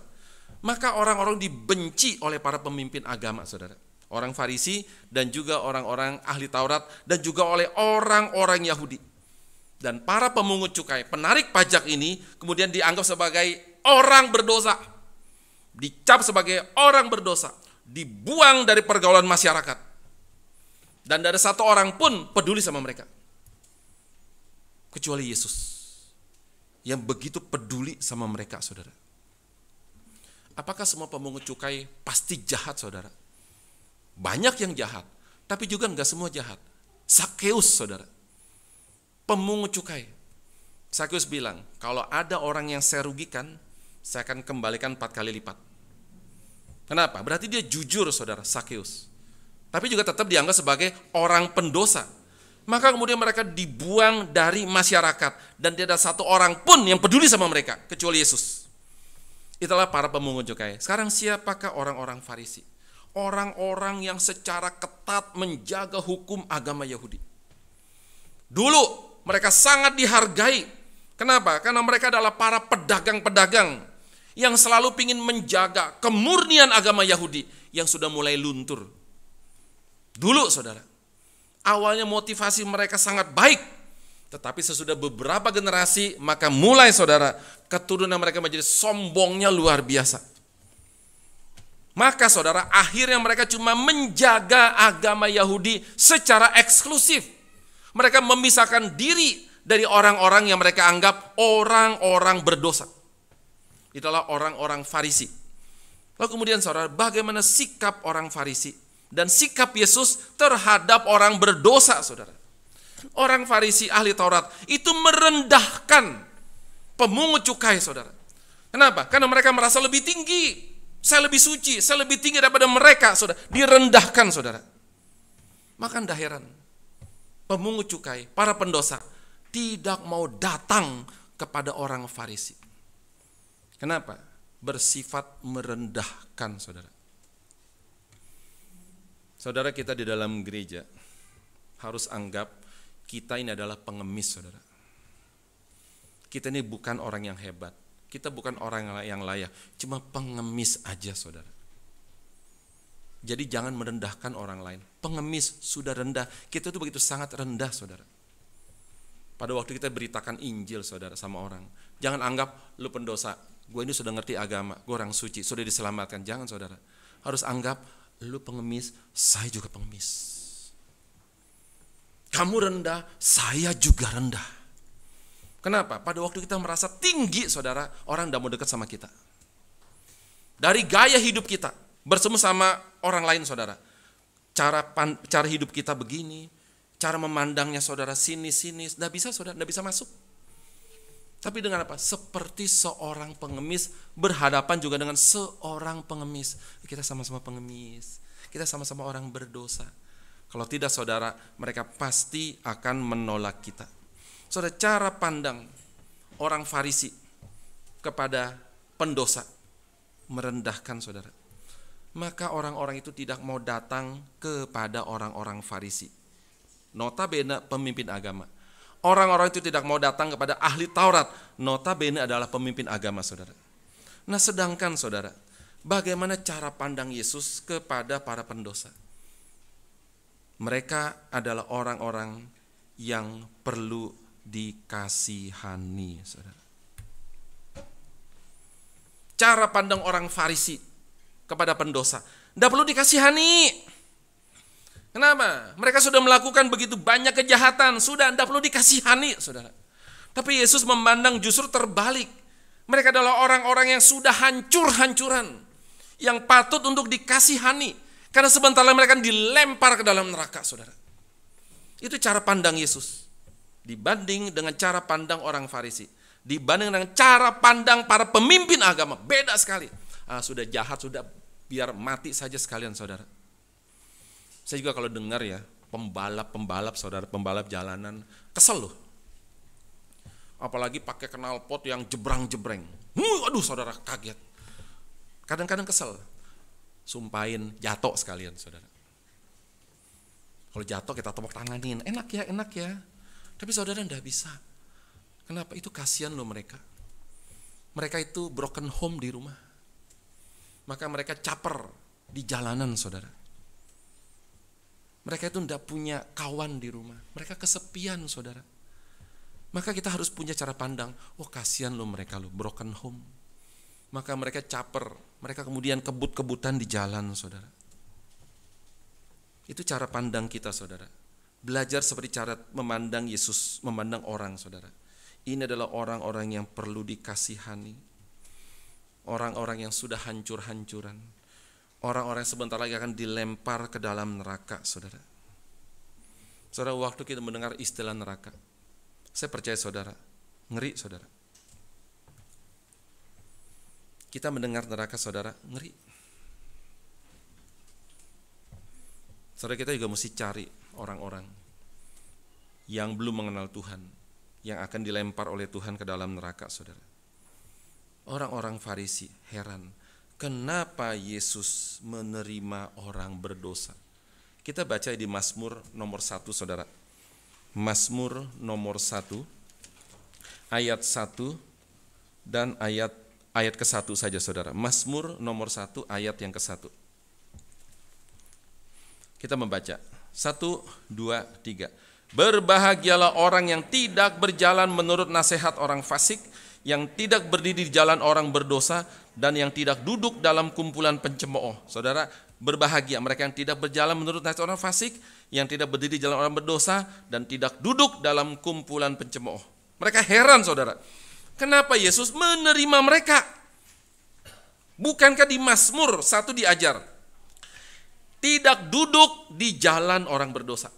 [SPEAKER 1] Maka orang-orang dibenci oleh para pemimpin agama, saudara orang Farisi dan juga orang-orang ahli Taurat dan juga oleh orang-orang Yahudi. Dan para pemungut cukai, penarik pajak ini kemudian dianggap sebagai orang berdosa. Dicap sebagai orang berdosa, dibuang dari pergaulan masyarakat. Dan dari satu orang pun peduli sama mereka. Kecuali Yesus yang begitu peduli sama mereka, saudara. Apakah semua pemungut cukai pasti jahat, saudara? Banyak yang jahat, tapi juga nggak semua jahat. Sakeus, saudara. Pemungut cukai. Sakeus bilang, kalau ada orang yang saya rugikan, saya akan kembalikan empat kali lipat. Kenapa? Berarti dia jujur, saudara, Sakeus. Tapi juga tetap dianggap sebagai orang pendosa. Maka kemudian mereka dibuang dari masyarakat. Dan tidak ada satu orang pun yang peduli sama mereka, kecuali Yesus. Itulah para pemungut cukai. Sekarang siapakah orang-orang Farisi? orang-orang yang secara ketat menjaga hukum agama Yahudi. Dulu mereka sangat dihargai. Kenapa? Karena mereka adalah para pedagang-pedagang yang selalu ingin menjaga kemurnian agama Yahudi yang sudah mulai luntur. Dulu saudara, awalnya motivasi mereka sangat baik, tetapi sesudah beberapa generasi maka mulai saudara keturunan mereka menjadi sombongnya luar biasa. Maka saudara, akhirnya mereka cuma menjaga agama Yahudi secara eksklusif. Mereka memisahkan diri dari orang-orang yang mereka anggap orang-orang berdosa. Itulah orang-orang Farisi. Lalu kemudian saudara, bagaimana sikap orang Farisi dan sikap Yesus terhadap orang berdosa, saudara? Orang Farisi ahli Taurat itu merendahkan pemungut cukai, saudara. Kenapa? Karena mereka merasa lebih tinggi saya lebih suci, saya lebih tinggi daripada mereka, saudara. Direndahkan, saudara. Maka anda heran. Pemungut cukai, para pendosa, tidak mau datang kepada orang Farisi. Kenapa? Bersifat merendahkan, saudara. Saudara kita di dalam gereja harus anggap kita ini adalah pengemis, saudara. Kita ini bukan orang yang hebat. Kita bukan orang yang layak, cuma pengemis aja saudara. Jadi jangan merendahkan orang lain. Pengemis sudah rendah, kita itu begitu sangat rendah saudara. Pada waktu kita beritakan Injil saudara sama orang, jangan anggap lu pendosa, gue ini sudah ngerti agama, gue orang suci, sudah diselamatkan. Jangan saudara, harus anggap lu pengemis, saya juga pengemis. Kamu rendah, saya juga rendah Kenapa? Pada waktu kita merasa tinggi, saudara, orang tidak mau dekat sama kita. Dari gaya hidup kita, bersemu sama orang lain, saudara. Cara pan, cara hidup kita begini, cara memandangnya saudara sini-sini, tidak bisa saudara, tidak bisa masuk. Tapi dengan apa? Seperti seorang pengemis berhadapan juga dengan seorang pengemis. Kita sama-sama pengemis. Kita sama-sama orang berdosa. Kalau tidak saudara, mereka pasti akan menolak kita. Saudara, cara pandang orang Farisi kepada pendosa merendahkan saudara. Maka orang-orang itu tidak mau datang kepada orang-orang Farisi. Notabene pemimpin agama. Orang-orang itu tidak mau datang kepada ahli Taurat. Notabene adalah pemimpin agama saudara. Nah sedangkan saudara, bagaimana cara pandang Yesus kepada para pendosa? Mereka adalah orang-orang yang perlu dikasihani, Saudara. Cara pandang orang Farisi kepada pendosa, tidak perlu dikasihani. Kenapa? Mereka sudah melakukan begitu banyak kejahatan, sudah tidak perlu dikasihani, Saudara. Tapi Yesus memandang justru terbalik. Mereka adalah orang-orang yang sudah hancur-hancuran, yang patut untuk dikasihani. Karena sebentar lagi mereka dilempar ke dalam neraka, saudara. Itu cara pandang Yesus dibanding dengan cara pandang orang Farisi, dibanding dengan cara pandang para pemimpin agama, beda sekali. Ah, sudah jahat, sudah biar mati saja sekalian saudara. Saya juga kalau dengar ya, pembalap-pembalap saudara, pembalap jalanan, kesel loh. Apalagi pakai knalpot yang jebrang-jebreng. Huh, aduh saudara kaget. Kadang-kadang kesel. Sumpahin jatuh sekalian saudara. Kalau jatuh kita tepuk tanganin, enak ya, enak ya tapi saudara tidak bisa. Kenapa? Itu kasihan loh mereka. Mereka itu broken home di rumah. Maka mereka caper di jalanan saudara. Mereka itu tidak punya kawan di rumah. Mereka kesepian saudara. Maka kita harus punya cara pandang, oh kasihan loh mereka loh, broken home. Maka mereka caper, mereka kemudian kebut-kebutan di jalan saudara. Itu cara pandang kita saudara. Belajar seperti cara memandang Yesus, memandang orang, saudara. Ini adalah orang-orang yang perlu dikasihani. Orang-orang yang sudah hancur-hancuran. Orang-orang sebentar lagi akan dilempar ke dalam neraka, saudara. Saudara, waktu kita mendengar istilah neraka, saya percaya saudara, ngeri saudara. Kita mendengar neraka saudara, ngeri. Saudara kita juga mesti cari orang-orang yang belum mengenal Tuhan, yang akan dilempar oleh Tuhan ke dalam neraka, saudara. Orang-orang Farisi heran, kenapa Yesus menerima orang berdosa? Kita baca di Mazmur nomor satu, saudara. Mazmur nomor satu ayat satu dan ayat ayat ke satu saja saudara. Mazmur nomor satu ayat yang ke satu. Kita membaca, satu, dua, tiga. Berbahagialah orang yang tidak berjalan menurut nasihat orang fasik, yang tidak berdiri di jalan orang berdosa, dan yang tidak duduk dalam kumpulan pencemooh. Saudara, berbahagia mereka yang tidak berjalan menurut nasihat orang fasik, yang tidak berdiri di jalan orang berdosa, dan tidak duduk dalam kumpulan pencemooh. Mereka heran, saudara. Kenapa Yesus menerima mereka? Bukankah di Mazmur satu diajar? tidak duduk di jalan orang berdosa.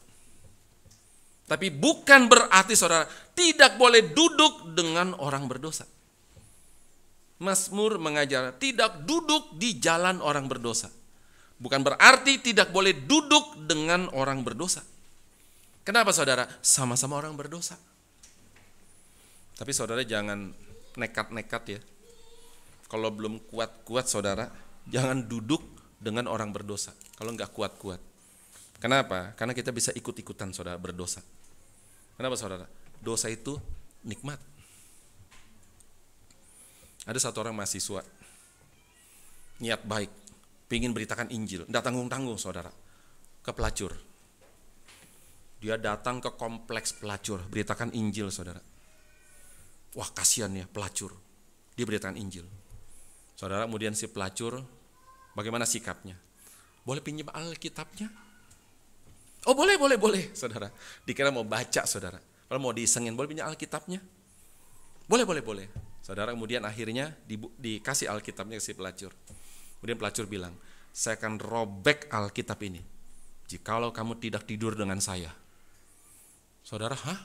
[SPEAKER 1] Tapi bukan berarti saudara tidak boleh duduk dengan orang berdosa. Mazmur mengajar tidak duduk di jalan orang berdosa. Bukan berarti tidak boleh duduk dengan orang berdosa. Kenapa saudara? Sama-sama orang berdosa. Tapi saudara jangan nekat-nekat ya. Kalau belum kuat-kuat saudara, jangan duduk dengan orang berdosa kalau nggak kuat-kuat. Kenapa? Karena kita bisa ikut-ikutan saudara berdosa. Kenapa saudara? Dosa itu nikmat. Ada satu orang mahasiswa niat baik, pingin beritakan Injil, tidak tanggung-tanggung saudara, ke pelacur. Dia datang ke kompleks pelacur, beritakan Injil saudara. Wah kasihan ya pelacur, dia beritakan Injil. Saudara kemudian si pelacur Bagaimana sikapnya? Boleh pinjam Alkitabnya? Oh boleh, boleh, boleh saudara. Dikira mau baca saudara. Kalau mau disengin, boleh pinjam Alkitabnya? Boleh, boleh, boleh. Saudara kemudian akhirnya di, dikasih Alkitabnya ke si pelacur. Kemudian pelacur bilang, saya akan robek Alkitab ini. Jikalau kamu tidak tidur dengan saya. Saudara, hah?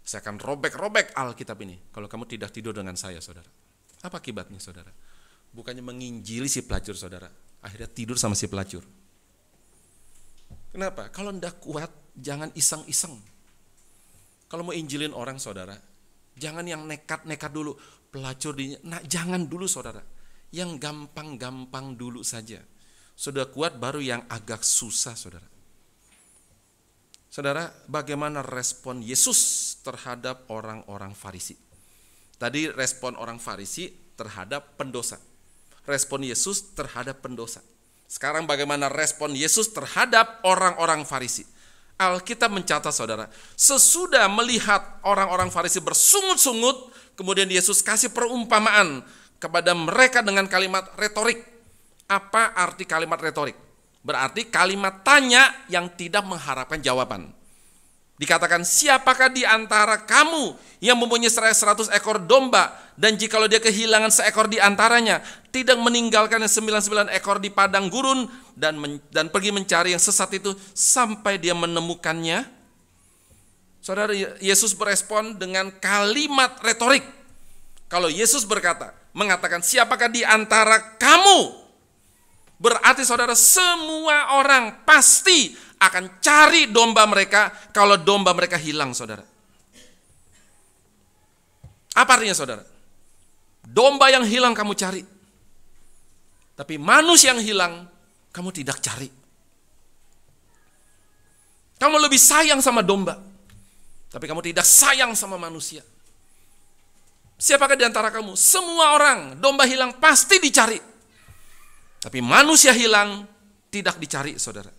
[SPEAKER 1] Saya akan robek-robek Alkitab ini. Kalau kamu tidak tidur dengan saya, saudara. Apa akibatnya, saudara? bukannya menginjili si pelacur saudara akhirnya tidur sama si pelacur kenapa kalau ndak kuat jangan iseng-iseng kalau mau injilin orang saudara jangan yang nekat-nekat dulu pelacur di nah jangan dulu saudara yang gampang-gampang dulu saja sudah kuat baru yang agak susah saudara Saudara, bagaimana respon Yesus terhadap orang-orang Farisi? Tadi respon orang Farisi terhadap pendosa respon Yesus terhadap pendosa. Sekarang bagaimana respon Yesus terhadap orang-orang Farisi? Alkitab mencatat saudara, sesudah melihat orang-orang Farisi bersungut-sungut, kemudian Yesus kasih perumpamaan kepada mereka dengan kalimat retorik. Apa arti kalimat retorik? Berarti kalimat tanya yang tidak mengharapkan jawaban. Dikatakan, siapakah di antara kamu yang mempunyai seratus ekor domba dan jikalau dia kehilangan seekor di antaranya, tidak meninggalkan yang sembilan sembilan ekor di padang gurun dan men, dan pergi mencari yang sesat itu sampai dia menemukannya? Saudara, Yesus berespon dengan kalimat retorik. Kalau Yesus berkata, mengatakan, siapakah di antara kamu Berarti saudara semua orang pasti akan cari domba mereka kalau domba mereka hilang saudara. Apa artinya saudara? Domba yang hilang kamu cari. Tapi manusia yang hilang kamu tidak cari. Kamu lebih sayang sama domba. Tapi kamu tidak sayang sama manusia. Siapakah di antara kamu? Semua orang domba hilang pasti dicari. Tapi manusia hilang tidak dicari, saudara.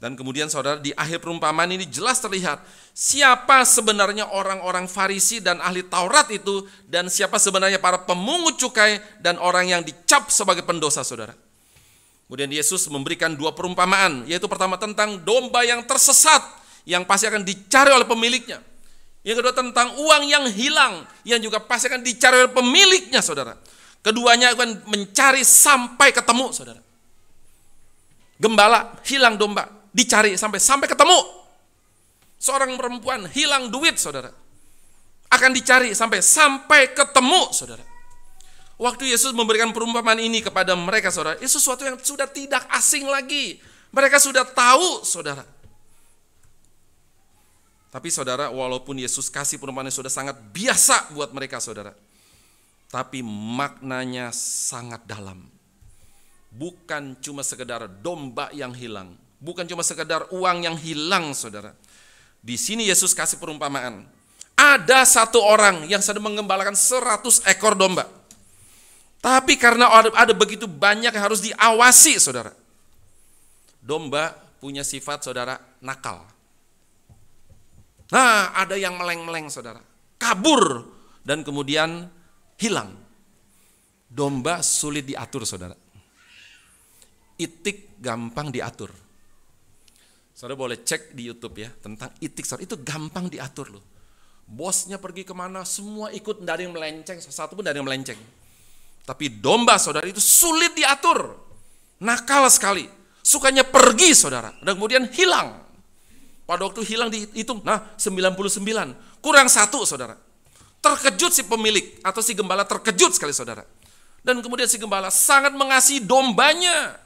[SPEAKER 1] Dan kemudian saudara di akhir perumpamaan ini jelas terlihat siapa sebenarnya orang-orang Farisi dan ahli Taurat itu dan siapa sebenarnya para pemungut cukai dan orang yang dicap sebagai pendosa saudara. Kemudian Yesus memberikan dua perumpamaan yaitu pertama tentang domba yang tersesat yang pasti akan dicari oleh pemiliknya. Yang kedua tentang uang yang hilang yang juga pasti akan dicari oleh pemiliknya saudara. Keduanya kan mencari sampai ketemu, saudara. Gembala hilang domba, dicari sampai sampai ketemu. Seorang perempuan hilang duit, saudara. Akan dicari sampai sampai ketemu, saudara. Waktu Yesus memberikan perumpamaan ini kepada mereka, saudara, itu sesuatu yang sudah tidak asing lagi. Mereka sudah tahu, saudara. Tapi saudara, walaupun Yesus kasih perumpamaan yang sudah sangat biasa buat mereka, saudara tapi maknanya sangat dalam. Bukan cuma sekedar domba yang hilang, bukan cuma sekedar uang yang hilang, saudara. Di sini Yesus kasih perumpamaan. Ada satu orang yang sedang mengembalakan seratus ekor domba. Tapi karena ada, ada begitu banyak yang harus diawasi, saudara. Domba punya sifat, saudara, nakal. Nah, ada yang meleng-meleng, saudara. Kabur. Dan kemudian hilang. Domba sulit diatur, saudara. Itik gampang diatur. Saudara boleh cek di YouTube ya tentang itik. Saudara itu gampang diatur loh. Bosnya pergi kemana, semua ikut dari yang melenceng, satu pun dari yang melenceng. Tapi domba saudara itu sulit diatur, nakal sekali, sukanya pergi saudara, dan kemudian hilang. Pada waktu hilang dihitung, nah 99, kurang satu saudara Terkejut si pemilik atau si gembala terkejut sekali saudara. Dan kemudian si gembala sangat mengasihi dombanya.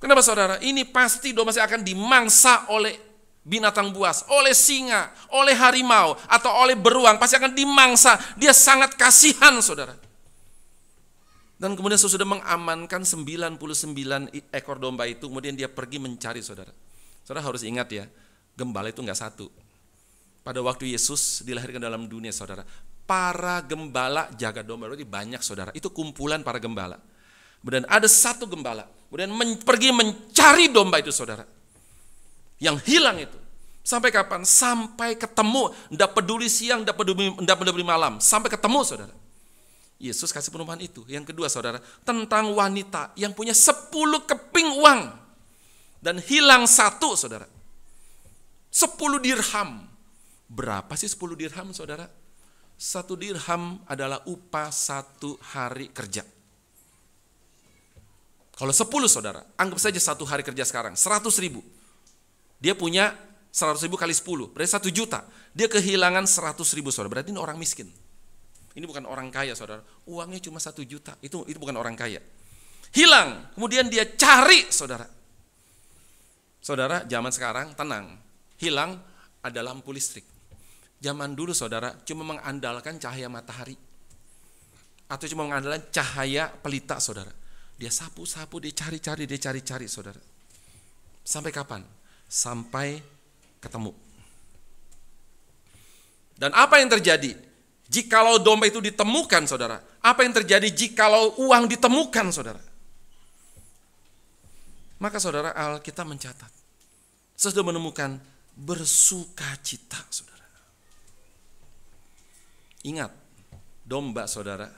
[SPEAKER 1] Kenapa saudara? Ini pasti domba saya akan dimangsa oleh binatang buas, oleh singa, oleh harimau, atau oleh beruang. Pasti akan dimangsa. Dia sangat kasihan saudara. Dan kemudian sesudah mengamankan 99 ekor domba itu, kemudian dia pergi mencari saudara. Saudara harus ingat ya, gembala itu nggak satu, pada waktu Yesus dilahirkan dalam dunia saudara. Para gembala jaga domba, berarti banyak saudara. Itu kumpulan para gembala. Kemudian ada satu gembala, kemudian men pergi mencari domba itu saudara. Yang hilang itu. Sampai kapan? Sampai ketemu. Tidak peduli siang, tidak peduli, tidak peduli malam. Sampai ketemu saudara. Yesus kasih penumpahan itu. Yang kedua saudara, tentang wanita yang punya sepuluh keping uang. Dan hilang satu saudara. sepuluh dirham. Berapa sih 10 dirham saudara? Satu dirham adalah upah satu hari kerja. Kalau 10 saudara, anggap saja satu hari kerja sekarang, 100 ribu. Dia punya 100 ribu kali 10, berarti 1 juta. Dia kehilangan 100 ribu saudara, berarti ini orang miskin. Ini bukan orang kaya saudara, uangnya cuma 1 juta, itu, itu bukan orang kaya. Hilang, kemudian dia cari saudara. Saudara, zaman sekarang tenang, hilang ada lampu listrik. Zaman dulu saudara cuma mengandalkan cahaya matahari atau cuma mengandalkan cahaya pelita saudara. Dia sapu-sapu, dia cari-cari, dia cari-cari saudara. Sampai kapan? Sampai ketemu. Dan apa yang terjadi? Jikalau domba itu ditemukan saudara, apa yang terjadi jikalau uang ditemukan saudara? Maka saudara Alkitab mencatat, sesudah menemukan cita Saudara. Ingat, domba saudara,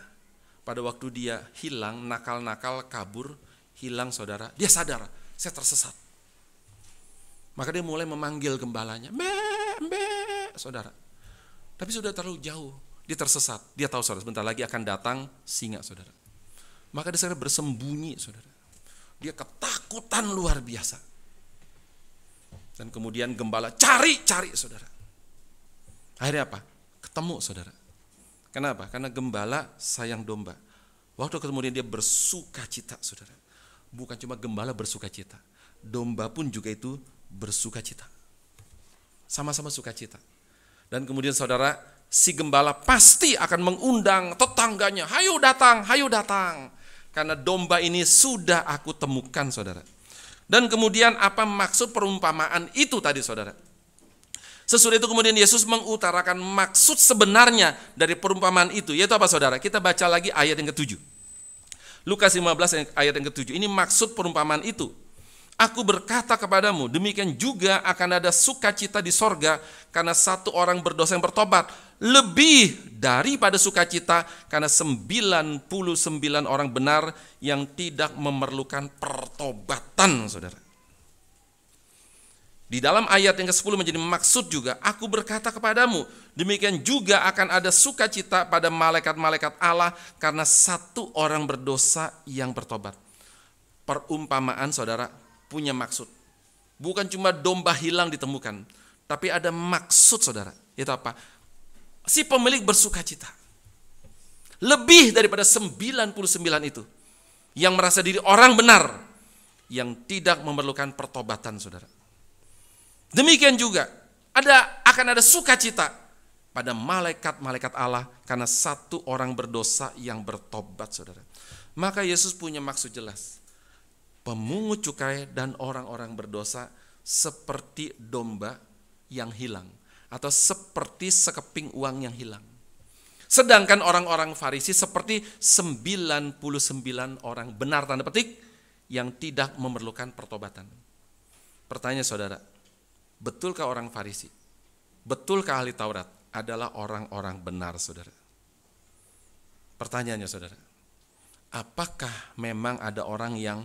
[SPEAKER 1] pada waktu dia hilang, nakal-nakal, kabur, hilang saudara, dia sadar, saya tersesat. Maka dia mulai memanggil gembalanya, be, be, saudara. Tapi sudah terlalu jauh, dia tersesat. Dia tahu saudara, sebentar lagi akan datang singa saudara. Maka dia sekarang bersembunyi saudara. Dia ketakutan luar biasa. Dan kemudian gembala cari, cari saudara. Akhirnya apa? Ketemu saudara. Kenapa? Karena gembala sayang domba. Waktu kemudian dia bersuka cita, saudara. Bukan cuma gembala bersuka cita. Domba pun juga itu bersuka cita. Sama-sama suka cita. Dan kemudian saudara, si gembala pasti akan mengundang tetangganya. Hayu datang, hayu datang. Karena domba ini sudah aku temukan saudara. Dan kemudian apa maksud perumpamaan itu tadi saudara? Sesudah itu kemudian Yesus mengutarakan maksud sebenarnya dari perumpamaan itu. Yaitu apa saudara? Kita baca lagi ayat yang ketujuh. Lukas 15 ayat yang ketujuh. Ini maksud perumpamaan itu. Aku berkata kepadamu, demikian juga akan ada sukacita di sorga karena satu orang berdosa yang bertobat. Lebih daripada sukacita karena 99 orang benar yang tidak memerlukan pertobatan, saudara. Di dalam ayat yang ke-10 menjadi maksud juga, aku berkata kepadamu, demikian juga akan ada sukacita pada malaikat-malaikat Allah karena satu orang berdosa yang bertobat. Perumpamaan saudara punya maksud. Bukan cuma domba hilang ditemukan, tapi ada maksud saudara. Itu apa? Si pemilik bersukacita. Lebih daripada 99 itu. Yang merasa diri orang benar. Yang tidak memerlukan pertobatan saudara Demikian juga ada akan ada sukacita pada malaikat-malaikat Allah karena satu orang berdosa yang bertobat, Saudara. Maka Yesus punya maksud jelas. Pemungut cukai dan orang-orang berdosa seperti domba yang hilang atau seperti sekeping uang yang hilang. Sedangkan orang-orang Farisi seperti 99 orang benar tanda petik yang tidak memerlukan pertobatan. Pertanyaan saudara, Betulkah orang Farisi? Betulkah ahli Taurat adalah orang-orang benar, saudara? Pertanyaannya, saudara, apakah memang ada orang yang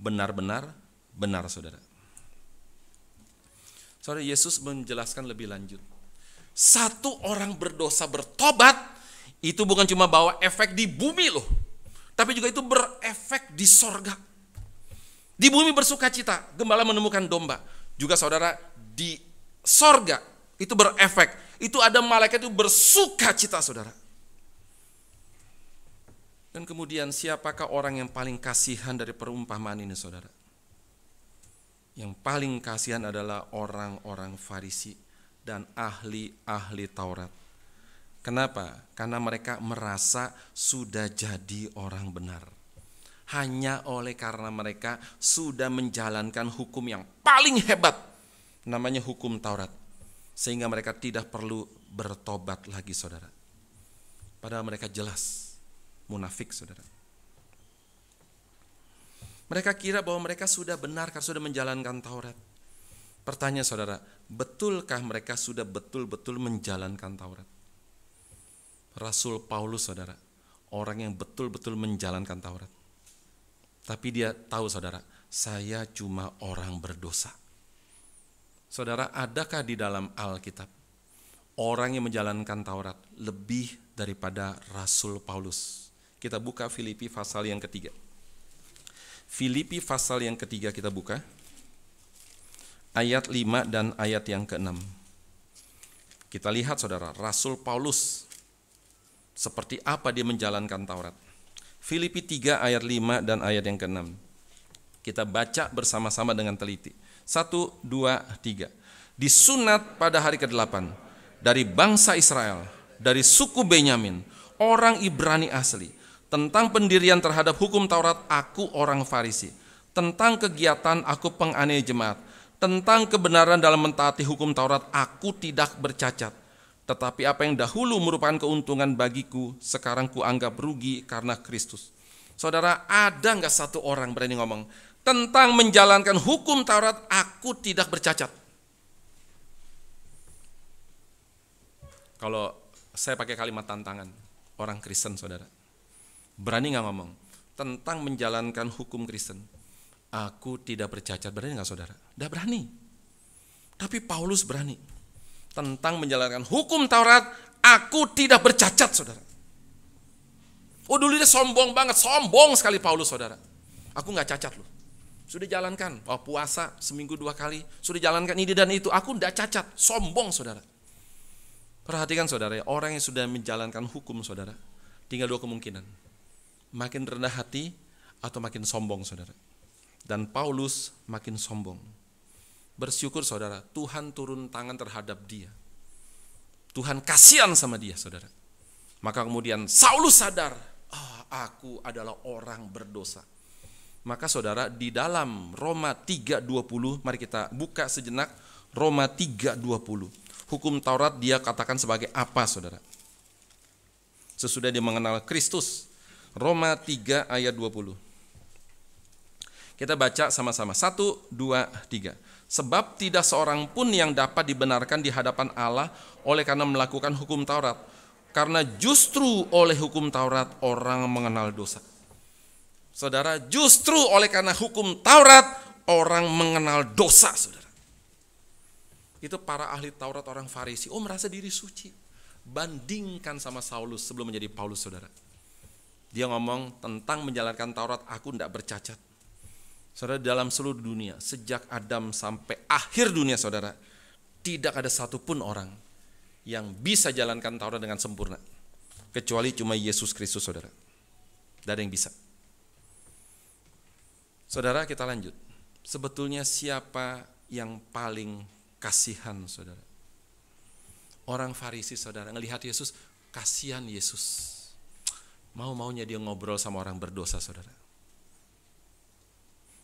[SPEAKER 1] benar-benar benar, saudara? Saudara Yesus menjelaskan lebih lanjut. Satu orang berdosa bertobat itu bukan cuma bawa efek di bumi loh, tapi juga itu berefek di sorga. Di bumi bersuka cita, gembala menemukan domba. Juga saudara, di sorga itu berefek. Itu ada malaikat itu bersuka cita saudara. Dan kemudian siapakah orang yang paling kasihan dari perumpamaan ini saudara? Yang paling kasihan adalah orang-orang Farisi dan ahli-ahli Taurat. Kenapa? Karena mereka merasa sudah jadi orang benar. Hanya oleh karena mereka sudah menjalankan hukum yang paling hebat namanya hukum Taurat sehingga mereka tidak perlu bertobat lagi saudara padahal mereka jelas munafik saudara mereka kira bahwa mereka sudah benar karena sudah menjalankan Taurat pertanyaan saudara betulkah mereka sudah betul-betul menjalankan Taurat Rasul Paulus saudara orang yang betul-betul menjalankan Taurat tapi dia tahu saudara saya cuma orang berdosa Saudara, adakah di dalam Alkitab orang yang menjalankan Taurat lebih daripada Rasul Paulus? Kita buka Filipi pasal yang ketiga. Filipi pasal yang ketiga kita buka. Ayat 5 dan ayat yang ke-6. Kita lihat saudara, Rasul Paulus seperti apa dia menjalankan Taurat. Filipi 3 ayat 5 dan ayat yang ke-6. Kita baca bersama-sama dengan teliti. Satu, dua, tiga. Disunat pada hari ke-8 dari bangsa Israel, dari suku Benyamin, orang Ibrani asli, tentang pendirian terhadap hukum Taurat, aku orang Farisi, tentang kegiatan aku penganiaya jemaat, tentang kebenaran dalam mentaati hukum Taurat, aku tidak bercacat. Tetapi apa yang dahulu merupakan keuntungan bagiku, sekarang kuanggap rugi karena Kristus. Saudara, ada nggak satu orang berani ngomong, tentang menjalankan hukum Taurat, aku tidak bercacat. Kalau saya pakai kalimat tantangan, orang Kristen saudara. Berani nggak ngomong? Tentang menjalankan hukum Kristen. Aku tidak bercacat, berani nggak saudara? Tidak berani. Tapi Paulus berani. Tentang menjalankan hukum Taurat, aku tidak bercacat saudara. Oh dulu dia sombong banget, sombong sekali Paulus saudara. Aku nggak cacat loh sudah jalankan oh, puasa seminggu dua kali, sudah jalankan ini dan itu, aku tidak cacat, sombong saudara. Perhatikan saudara ya. orang yang sudah menjalankan hukum saudara, tinggal dua kemungkinan. Makin rendah hati atau makin sombong saudara. Dan Paulus makin sombong. Bersyukur saudara, Tuhan turun tangan terhadap dia. Tuhan kasihan sama dia saudara. Maka kemudian Saulus sadar, oh, aku adalah orang berdosa maka saudara di dalam Roma 3.20 mari kita buka sejenak Roma 3.20. Hukum Taurat dia katakan sebagai apa saudara? Sesudah dia mengenal Kristus. Roma 3 ayat 20. Kita baca sama-sama. 1 2 3. Sebab tidak seorang pun yang dapat dibenarkan di hadapan Allah oleh karena melakukan hukum Taurat. Karena justru oleh hukum Taurat orang mengenal dosa. Saudara, justru oleh karena hukum Taurat orang mengenal dosa, Saudara. Itu para ahli Taurat orang Farisi, oh merasa diri suci. Bandingkan sama Saulus sebelum menjadi Paulus, Saudara. Dia ngomong tentang menjalankan Taurat, aku tidak bercacat. Saudara, dalam seluruh dunia, sejak Adam sampai akhir dunia, saudara, tidak ada satupun orang yang bisa jalankan Taurat dengan sempurna. Kecuali cuma Yesus Kristus, saudara. Tidak ada yang bisa. Saudara kita lanjut. Sebetulnya siapa yang paling kasihan saudara? Orang Farisi saudara ngelihat Yesus, kasihan Yesus. Mau-maunya dia ngobrol sama orang berdosa saudara.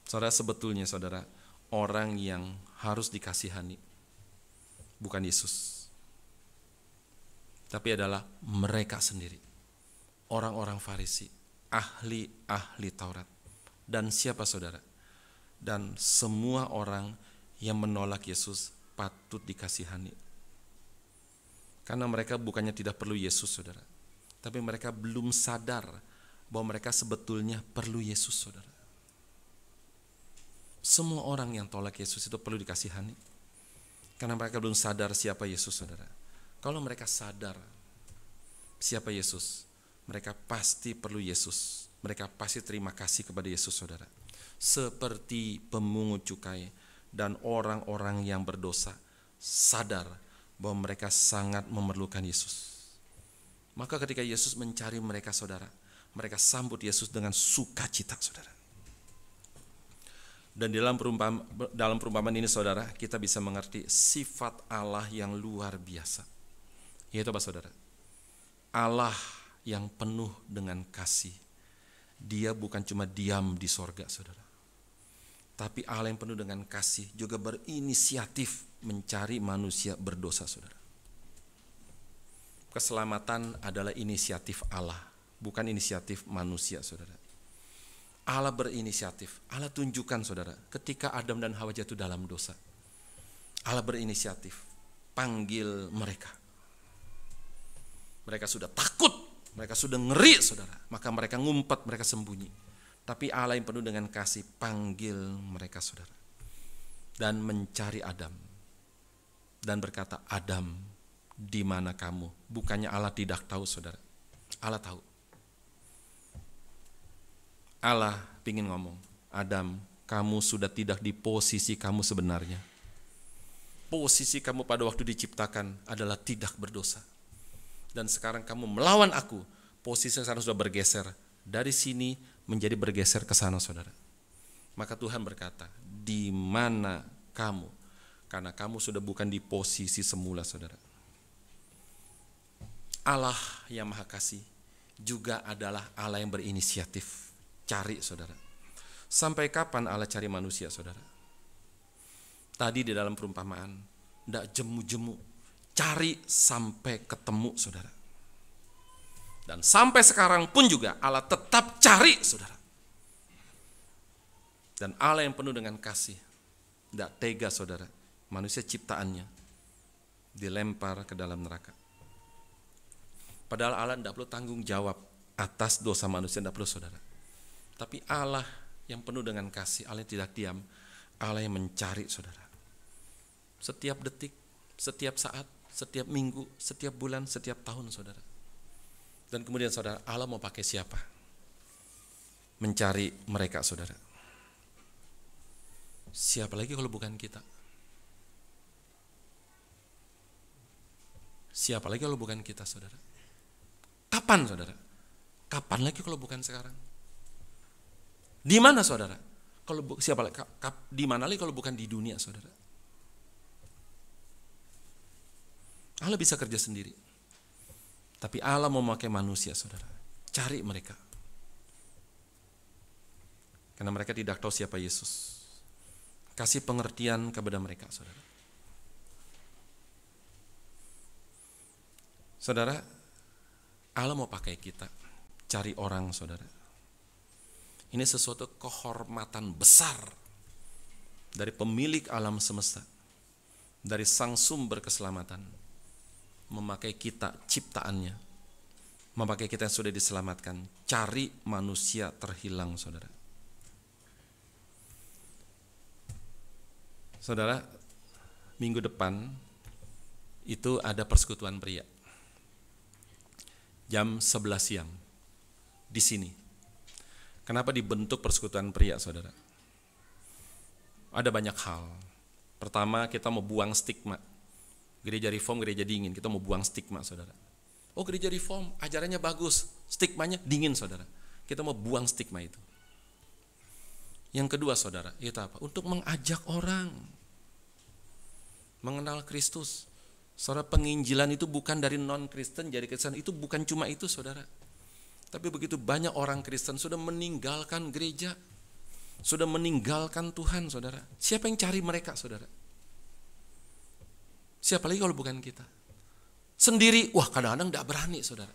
[SPEAKER 1] Saudara sebetulnya saudara, orang yang harus dikasihani bukan Yesus. Tapi adalah mereka sendiri. Orang-orang Farisi, ahli-ahli Taurat dan siapa saudara? Dan semua orang yang menolak Yesus patut dikasihani. Karena mereka bukannya tidak perlu Yesus saudara. Tapi mereka belum sadar bahwa mereka sebetulnya perlu Yesus saudara. Semua orang yang tolak Yesus itu perlu dikasihani. Karena mereka belum sadar siapa Yesus saudara. Kalau mereka sadar siapa Yesus, mereka pasti perlu Yesus mereka pasti terima kasih kepada Yesus saudara. Seperti pemungut cukai dan orang-orang yang berdosa sadar bahwa mereka sangat memerlukan Yesus. Maka ketika Yesus mencari mereka saudara, mereka sambut Yesus dengan sukacita saudara. Dan dalam perumpamaan, dalam perumpamaan ini saudara, kita bisa mengerti sifat Allah yang luar biasa. Yaitu apa saudara? Allah yang penuh dengan kasih dia bukan cuma diam di sorga, saudara. Tapi Allah yang penuh dengan kasih juga berinisiatif mencari manusia berdosa, saudara. Keselamatan adalah inisiatif Allah, bukan inisiatif manusia, saudara. Allah berinisiatif, Allah tunjukkan, saudara, ketika Adam dan Hawa jatuh dalam dosa. Allah berinisiatif, panggil mereka. Mereka sudah takut mereka sudah ngeri, saudara. Maka mereka ngumpet, mereka sembunyi. Tapi Allah yang penuh dengan kasih panggil mereka, saudara. Dan mencari Adam. Dan berkata, Adam, di mana kamu? Bukannya Allah tidak tahu, saudara. Allah tahu. Allah ingin ngomong, Adam, kamu sudah tidak di posisi kamu sebenarnya. Posisi kamu pada waktu diciptakan adalah tidak berdosa dan sekarang kamu melawan aku. Posisi sekarang sudah bergeser dari sini menjadi bergeser ke sana saudara. Maka Tuhan berkata, di mana kamu? Karena kamu sudah bukan di posisi semula saudara. Allah yang maha kasih juga adalah Allah yang berinisiatif. Cari saudara. Sampai kapan Allah cari manusia saudara? Tadi di dalam perumpamaan, tidak jemu-jemu Cari sampai ketemu saudara. Dan sampai sekarang pun juga Allah tetap cari saudara. Dan Allah yang penuh dengan kasih. Tidak tega saudara. Manusia ciptaannya dilempar ke dalam neraka. Padahal Allah tidak perlu tanggung jawab atas dosa manusia, tidak perlu saudara. Tapi Allah yang penuh dengan kasih, Allah yang tidak diam, Allah yang mencari saudara. Setiap detik, setiap saat, setiap minggu, setiap bulan, setiap tahun saudara. Dan kemudian saudara, Allah mau pakai siapa? Mencari mereka saudara. Siapa lagi kalau bukan kita? Siapa lagi kalau bukan kita saudara? Kapan saudara? Kapan lagi kalau bukan sekarang? Di mana saudara? Kalau siapa lagi? Di mana lagi kalau bukan di dunia saudara? Allah bisa kerja sendiri. Tapi Allah mau memakai manusia, saudara. Cari mereka. Karena mereka tidak tahu siapa Yesus. Kasih pengertian kepada mereka, saudara. Saudara, Allah mau pakai kita. Cari orang, saudara. Ini sesuatu kehormatan besar dari pemilik alam semesta, dari sang sumber keselamatan memakai kita ciptaannya, memakai kita yang sudah diselamatkan. Cari manusia terhilang, saudara. Saudara, minggu depan itu ada persekutuan pria jam 11 siang di sini. Kenapa dibentuk persekutuan pria, saudara? Ada banyak hal. Pertama, kita mau buang stigma gereja reform, gereja dingin. Kita mau buang stigma, saudara. Oh, gereja reform, ajarannya bagus, stigmanya dingin, saudara. Kita mau buang stigma itu. Yang kedua, saudara, itu apa? Untuk mengajak orang mengenal Kristus. Saudara, penginjilan itu bukan dari non-Kristen jadi Kristen. Itu bukan cuma itu, saudara. Tapi begitu banyak orang Kristen sudah meninggalkan gereja, sudah meninggalkan Tuhan, saudara. Siapa yang cari mereka, saudara? Siapa lagi kalau bukan kita? Sendiri, wah kadang-kadang tidak berani saudara.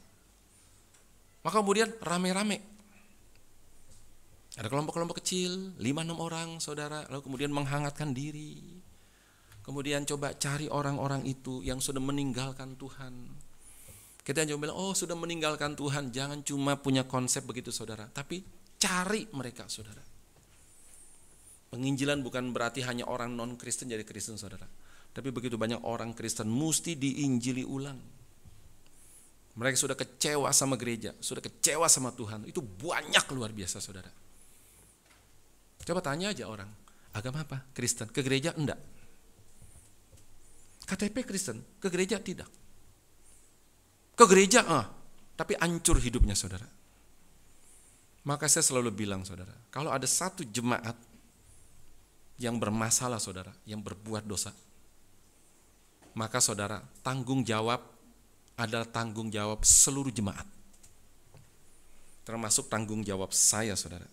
[SPEAKER 1] Maka kemudian rame-rame. Ada kelompok-kelompok kecil, 5-6 orang saudara, lalu kemudian menghangatkan diri. Kemudian coba cari orang-orang itu yang sudah meninggalkan Tuhan. Kita yang bilang, oh sudah meninggalkan Tuhan, jangan cuma punya konsep begitu saudara, tapi cari mereka saudara. Penginjilan bukan berarti hanya orang non-Kristen jadi Kristen saudara. Tapi begitu banyak orang Kristen mesti diinjili ulang. Mereka sudah kecewa sama gereja, sudah kecewa sama Tuhan. Itu banyak luar biasa saudara. Coba tanya aja orang, agama apa? Kristen. Ke gereja enggak. KTP Kristen, ke gereja tidak. Ke gereja ah, tapi ancur hidupnya saudara. Maka saya selalu bilang saudara, kalau ada satu jemaat yang bermasalah saudara, yang berbuat dosa, maka saudara tanggung jawab adalah tanggung jawab seluruh jemaat. Termasuk tanggung jawab saya, saudara.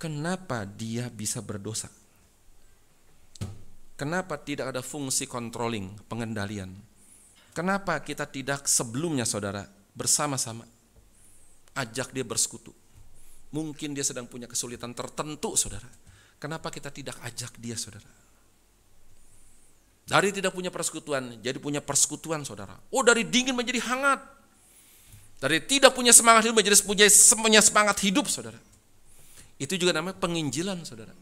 [SPEAKER 1] Kenapa dia bisa berdosa? Kenapa tidak ada fungsi controlling, pengendalian? Kenapa kita tidak sebelumnya, saudara, bersama-sama ajak dia bersekutu? Mungkin dia sedang punya kesulitan tertentu, saudara. Kenapa kita tidak ajak dia, saudara? Dari tidak punya persekutuan jadi punya persekutuan saudara. Oh dari dingin menjadi hangat. Dari tidak punya semangat hidup menjadi punya, semangat hidup saudara. Itu juga namanya penginjilan saudara.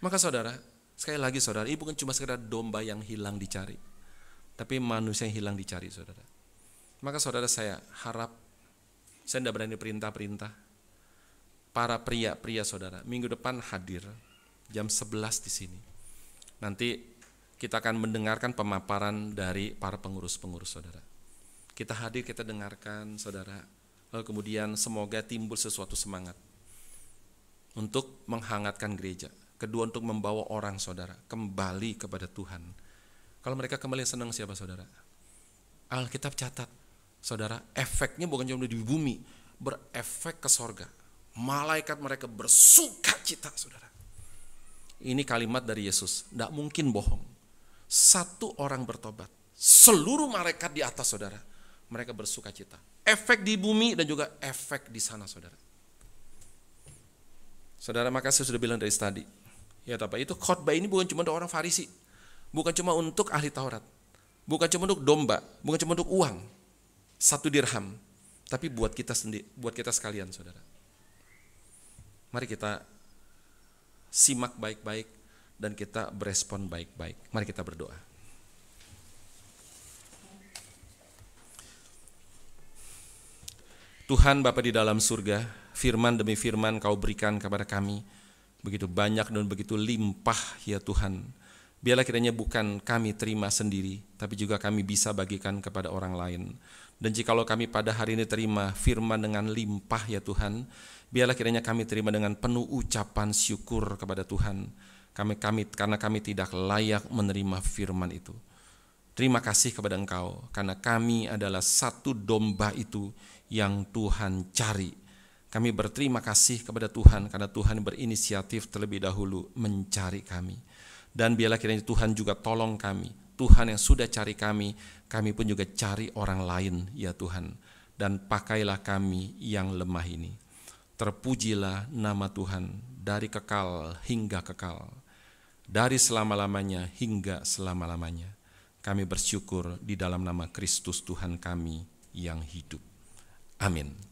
[SPEAKER 1] Maka saudara, sekali lagi saudara, ini bukan cuma sekedar domba yang hilang dicari. Tapi manusia yang hilang dicari saudara. Maka saudara saya harap, saya tidak berani perintah-perintah. Para pria-pria saudara, minggu depan hadir jam 11 di sini Nanti kita akan mendengarkan pemaparan dari para pengurus-pengurus saudara. Kita hadir, kita dengarkan saudara. Lalu kemudian semoga timbul sesuatu semangat untuk menghangatkan gereja. Kedua untuk membawa orang saudara kembali kepada Tuhan. Kalau mereka kembali senang siapa saudara? Alkitab catat, saudara, efeknya bukan cuma di bumi, berefek ke sorga. Malaikat mereka bersuka cita, saudara. Ini kalimat dari Yesus, tidak mungkin bohong. Satu orang bertobat, seluruh mereka di atas saudara, mereka bersuka cita. Efek di bumi dan juga efek di sana saudara. Saudara makasih sudah bilang dari tadi. Ya Bapak itu khotbah ini bukan cuma untuk orang farisi. Bukan cuma untuk ahli Taurat. Bukan cuma untuk domba. Bukan cuma untuk uang. Satu dirham. Tapi buat kita sendiri, buat kita sekalian saudara. Mari kita simak baik-baik dan kita berespon baik-baik. Mari kita berdoa. Tuhan Bapa di dalam surga, firman demi firman kau berikan kepada kami, begitu banyak dan begitu limpah ya Tuhan. Biarlah kiranya bukan kami terima sendiri, tapi juga kami bisa bagikan kepada orang lain. Dan jikalau kami pada hari ini terima firman dengan limpah ya Tuhan, Biarlah kiranya kami terima dengan penuh ucapan syukur kepada Tuhan. Kami kami karena kami tidak layak menerima firman itu. Terima kasih kepada Engkau karena kami adalah satu domba itu yang Tuhan cari. Kami berterima kasih kepada Tuhan karena Tuhan berinisiatif terlebih dahulu mencari kami. Dan biarlah kiranya Tuhan juga tolong kami. Tuhan yang sudah cari kami, kami pun juga cari orang lain ya Tuhan. Dan pakailah kami yang lemah ini. Terpujilah nama Tuhan dari kekal hingga kekal, dari selama-lamanya hingga selama-lamanya. Kami bersyukur di dalam nama Kristus Tuhan kami yang hidup. Amin.